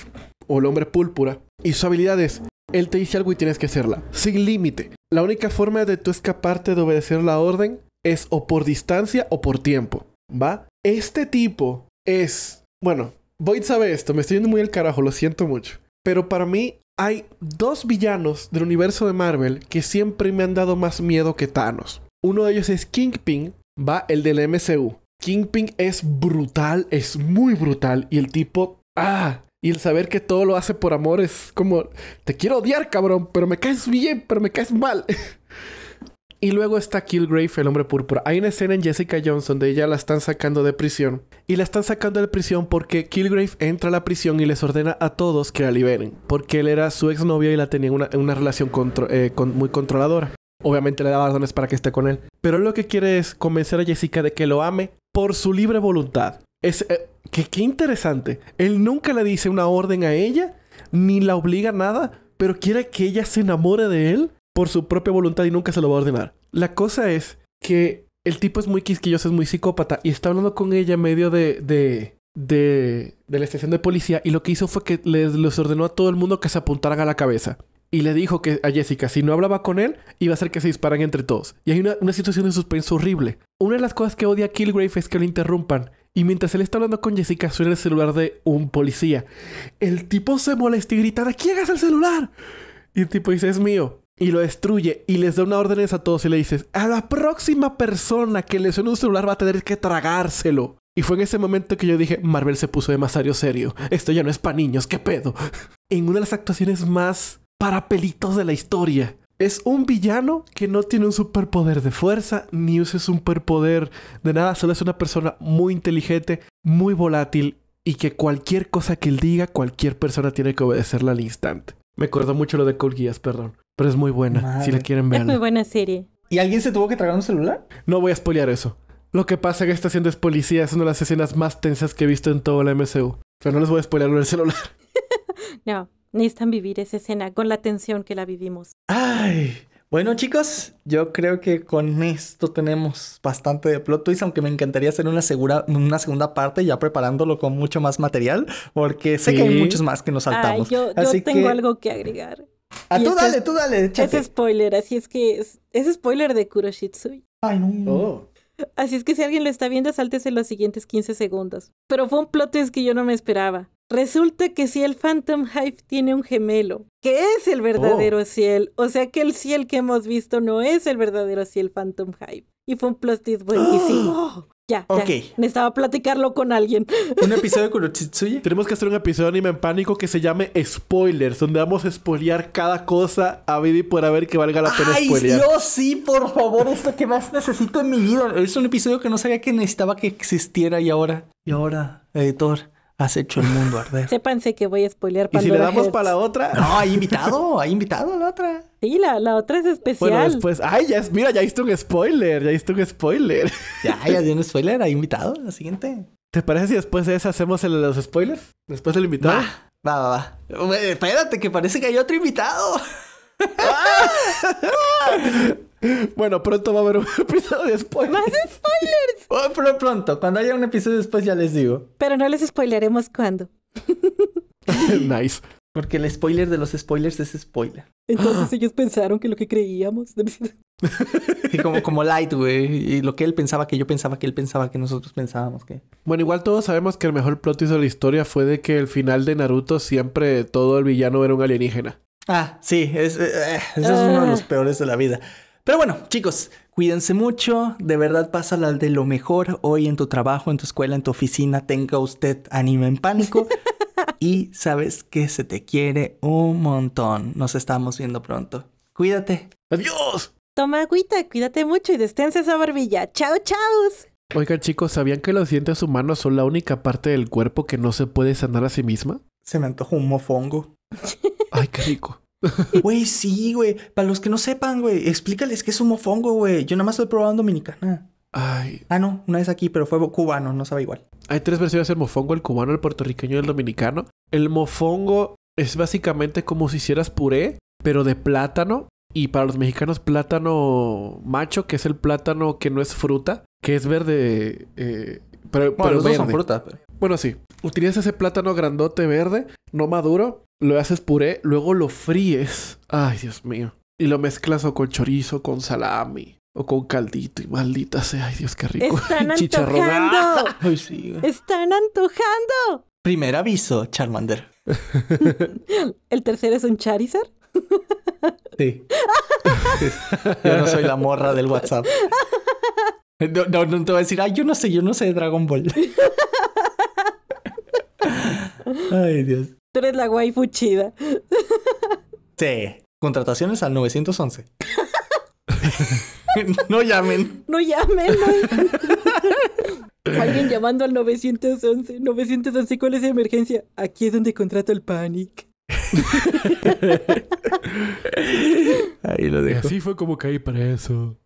[SPEAKER 2] o el hombre púrpura, y su habilidad es, él te dice algo y tienes que hacerla, sin límite. La única forma de tú escaparte de obedecer la orden es o por distancia o por tiempo, ¿va? Este tipo es, bueno, Void sabe esto, me estoy yendo muy el carajo, lo siento mucho, pero para mí hay dos villanos del universo de Marvel que siempre me han dado más miedo que Thanos. Uno de ellos es Kingpin, va el del MCU. Kingpin es brutal, es muy brutal y el tipo, ah, y el saber que todo lo hace por amor es como, te quiero odiar, cabrón, pero me caes bien, pero me caes mal. Y luego está Kilgrave, el hombre púrpura. Hay una escena en Jessica Johnson donde ella la están sacando de prisión. Y la están sacando de prisión porque Kilgrave entra a la prisión y les ordena a todos que la liberen. Porque él era su exnovio y la tenía una, una relación eh, muy controladora. Obviamente le daba razones para que esté con él. Pero lo que quiere es convencer a Jessica de que lo ame por su libre voluntad. Es eh, que qué interesante. Él nunca le dice una orden a ella, ni la obliga a nada, pero quiere que ella se enamore de él por su propia voluntad y nunca se lo va a ordenar. La cosa es que el tipo es muy quisquilloso, es muy psicópata y está hablando con ella en medio de, de, de, de la estación de policía y lo que hizo fue que les, ordenó a todo el mundo que se apuntaran a la cabeza. Y le dijo que a Jessica, si no hablaba con él, iba a ser que se disparan entre todos. Y hay una, situación de suspenso horrible. Una de las cosas que odia a Kilgrave es que lo interrumpan. Y mientras él está hablando con Jessica, suena el celular de un policía. El tipo se molesta y grita, ¿de quién es el celular? Y el tipo dice, es mío y lo destruye y les da una órdenes a todos y le dices, a la próxima persona que le suene un celular va a tener que tragárselo. Y fue en ese momento que yo dije, Marvel se puso demasiado serio. Esto ya no es para niños, qué pedo. en una de las actuaciones más parapelitos de la historia. Es un villano que no tiene un superpoder de fuerza, ni usa superpoder de nada, solo es una persona muy inteligente, muy volátil y que cualquier cosa que él diga, cualquier persona tiene que obedecerla al instante. Me acuerdo mucho lo de Cole Guías, perdón. Pero es muy buena, si la quieren ver. Es muy
[SPEAKER 3] buena serie.
[SPEAKER 2] ¿Y alguien se tuvo que tragar un celular? No voy a spoilear eso. Lo que pasa que esta haciendo es policía, es una de las escenas más tensas que he visto en todo la MCU. Pero no les voy a spoilear el celular.
[SPEAKER 3] no, necesitan vivir esa escena con la tensión que la vivimos.
[SPEAKER 1] Ay. Bueno, chicos, yo creo que con esto tenemos bastante de plot twist, aunque me encantaría hacer una, segura, una segunda parte ya preparándolo con mucho más material, porque sé que hay muchos más que nos saltamos. yo, tengo algo
[SPEAKER 3] que agregar. Ah, tú dale, tú dale. Es spoiler, así es que es, spoiler de Kuroshitsui.
[SPEAKER 1] Ay, no. Oh.
[SPEAKER 3] Así es que si alguien lo está viendo, en los siguientes 15 segundos. Pero fue un plot twist que yo no me esperaba. Resulta que si el Phantom Hive tiene un gemelo, que es el verdadero oh. Ciel. O sea que el Ciel que hemos visto no es el verdadero Ciel Phantom Hive. Y fue un plot twist buenísimo. ¡Oh! Ya, ok. Necesitaba platicarlo con alguien. Un
[SPEAKER 2] episodio con chitsuy. Tenemos que hacer un episodio de anime en pánico que se llame Spoilers, donde vamos a spoilear cada cosa a Vivi por ver que valga la pena ¡Ay, Dios,
[SPEAKER 1] sí, por favor! esto que más necesito en mi vida. Es un episodio que no sabía que necesitaba que existiera y ahora, y ahora, editor has
[SPEAKER 2] hecho el mundo arder.
[SPEAKER 3] Sépanse que voy a spoilear Pandora. Y si le damos para la otra. No, hay invitado, hay invitado la otra. Sí, la, la, otra es especial. Bueno, después. Ay, ya
[SPEAKER 2] es, mira, ya hizo un spoiler, ya hice un spoiler. ya, ya dio un spoiler, hay invitado
[SPEAKER 3] la siguiente.
[SPEAKER 2] ¿Te parece si después de eso hacemos el, los spoilers? Después del invitado. Va, va,
[SPEAKER 1] va. espérate, que parece que hay otro invitado.
[SPEAKER 2] Bueno, pronto va a haber un episodio de spoilers.
[SPEAKER 3] ¡Más spoilers!
[SPEAKER 1] Oh, pero pronto, cuando haya un episodio después ya les digo.
[SPEAKER 3] Pero no les spoileremos cuando.
[SPEAKER 1] nice. Porque el spoiler de los spoilers es spoiler.
[SPEAKER 3] Entonces ellos pensaron que lo que creíamos.
[SPEAKER 1] Y como, como Light, güey. Y lo que él pensaba que yo pensaba que él pensaba que nosotros pensábamos que.
[SPEAKER 2] Bueno, igual todos sabemos que el mejor plot twist de la historia fue de que el final de Naruto siempre todo el villano era un alienígena. Ah, sí, es,
[SPEAKER 1] eh, eh, es uno de los ah. peores de la vida. Pero bueno, chicos, cuídense mucho. De verdad, pásala de lo mejor hoy en tu trabajo, en tu escuela, en tu oficina. Tenga usted ánimo en pánico. y sabes que se te quiere un montón. Nos estamos viendo pronto. Cuídate. Adiós.
[SPEAKER 3] Toma agüita, cuídate mucho y desténse esa barbilla. Chao, chaos.
[SPEAKER 2] Oigan chicos, ¿sabían que los dientes humanos son la única parte del cuerpo que no se puede sanar a sí misma? Se me antojó un mofongo. Ay, qué rico. Güey,
[SPEAKER 1] sí, güey. Para los que no sepan, güey, explícales que es un mofongo, güey. Yo nada más lo he probado Dominicana. Ay. Ah, no, una vez aquí, pero fue
[SPEAKER 2] cubano, no sabe igual. Hay tres versiones del mofongo, el cubano, el puertorriqueño y el dominicano. El mofongo es básicamente como si hicieras puré, pero de plátano. Y para los mexicanos, plátano macho, que es el plátano que no es fruta, que es verde. Eh, pero, bueno, los fruta. Bueno, sí. Utilizas ese plátano grandote verde, no maduro, lo haces puré, luego lo fríes. Ay, Dios mío. Y lo mezclas o con chorizo, con salami, o con caldito. Y maldita sea, ay, Dios, qué rico. Están antojando. Ay, sí.
[SPEAKER 3] Están antojando.
[SPEAKER 1] Primer aviso, Charmander.
[SPEAKER 3] El tercero es un Charizard. Sí.
[SPEAKER 1] yo no soy la morra del WhatsApp. No, no, te voy a decir, ay, yo no sé, yo no sé Dragon Ball. ay, Dios
[SPEAKER 3] eres la waifu chida.
[SPEAKER 1] Sí. Contrataciones al 911. no llamen.
[SPEAKER 3] No llamen. Alguien llamando al 911. 911, ¿cuál es la emergencia? Aquí es donde contrato el panic.
[SPEAKER 2] Ahí lo dejo. Y así fue como caí para eso.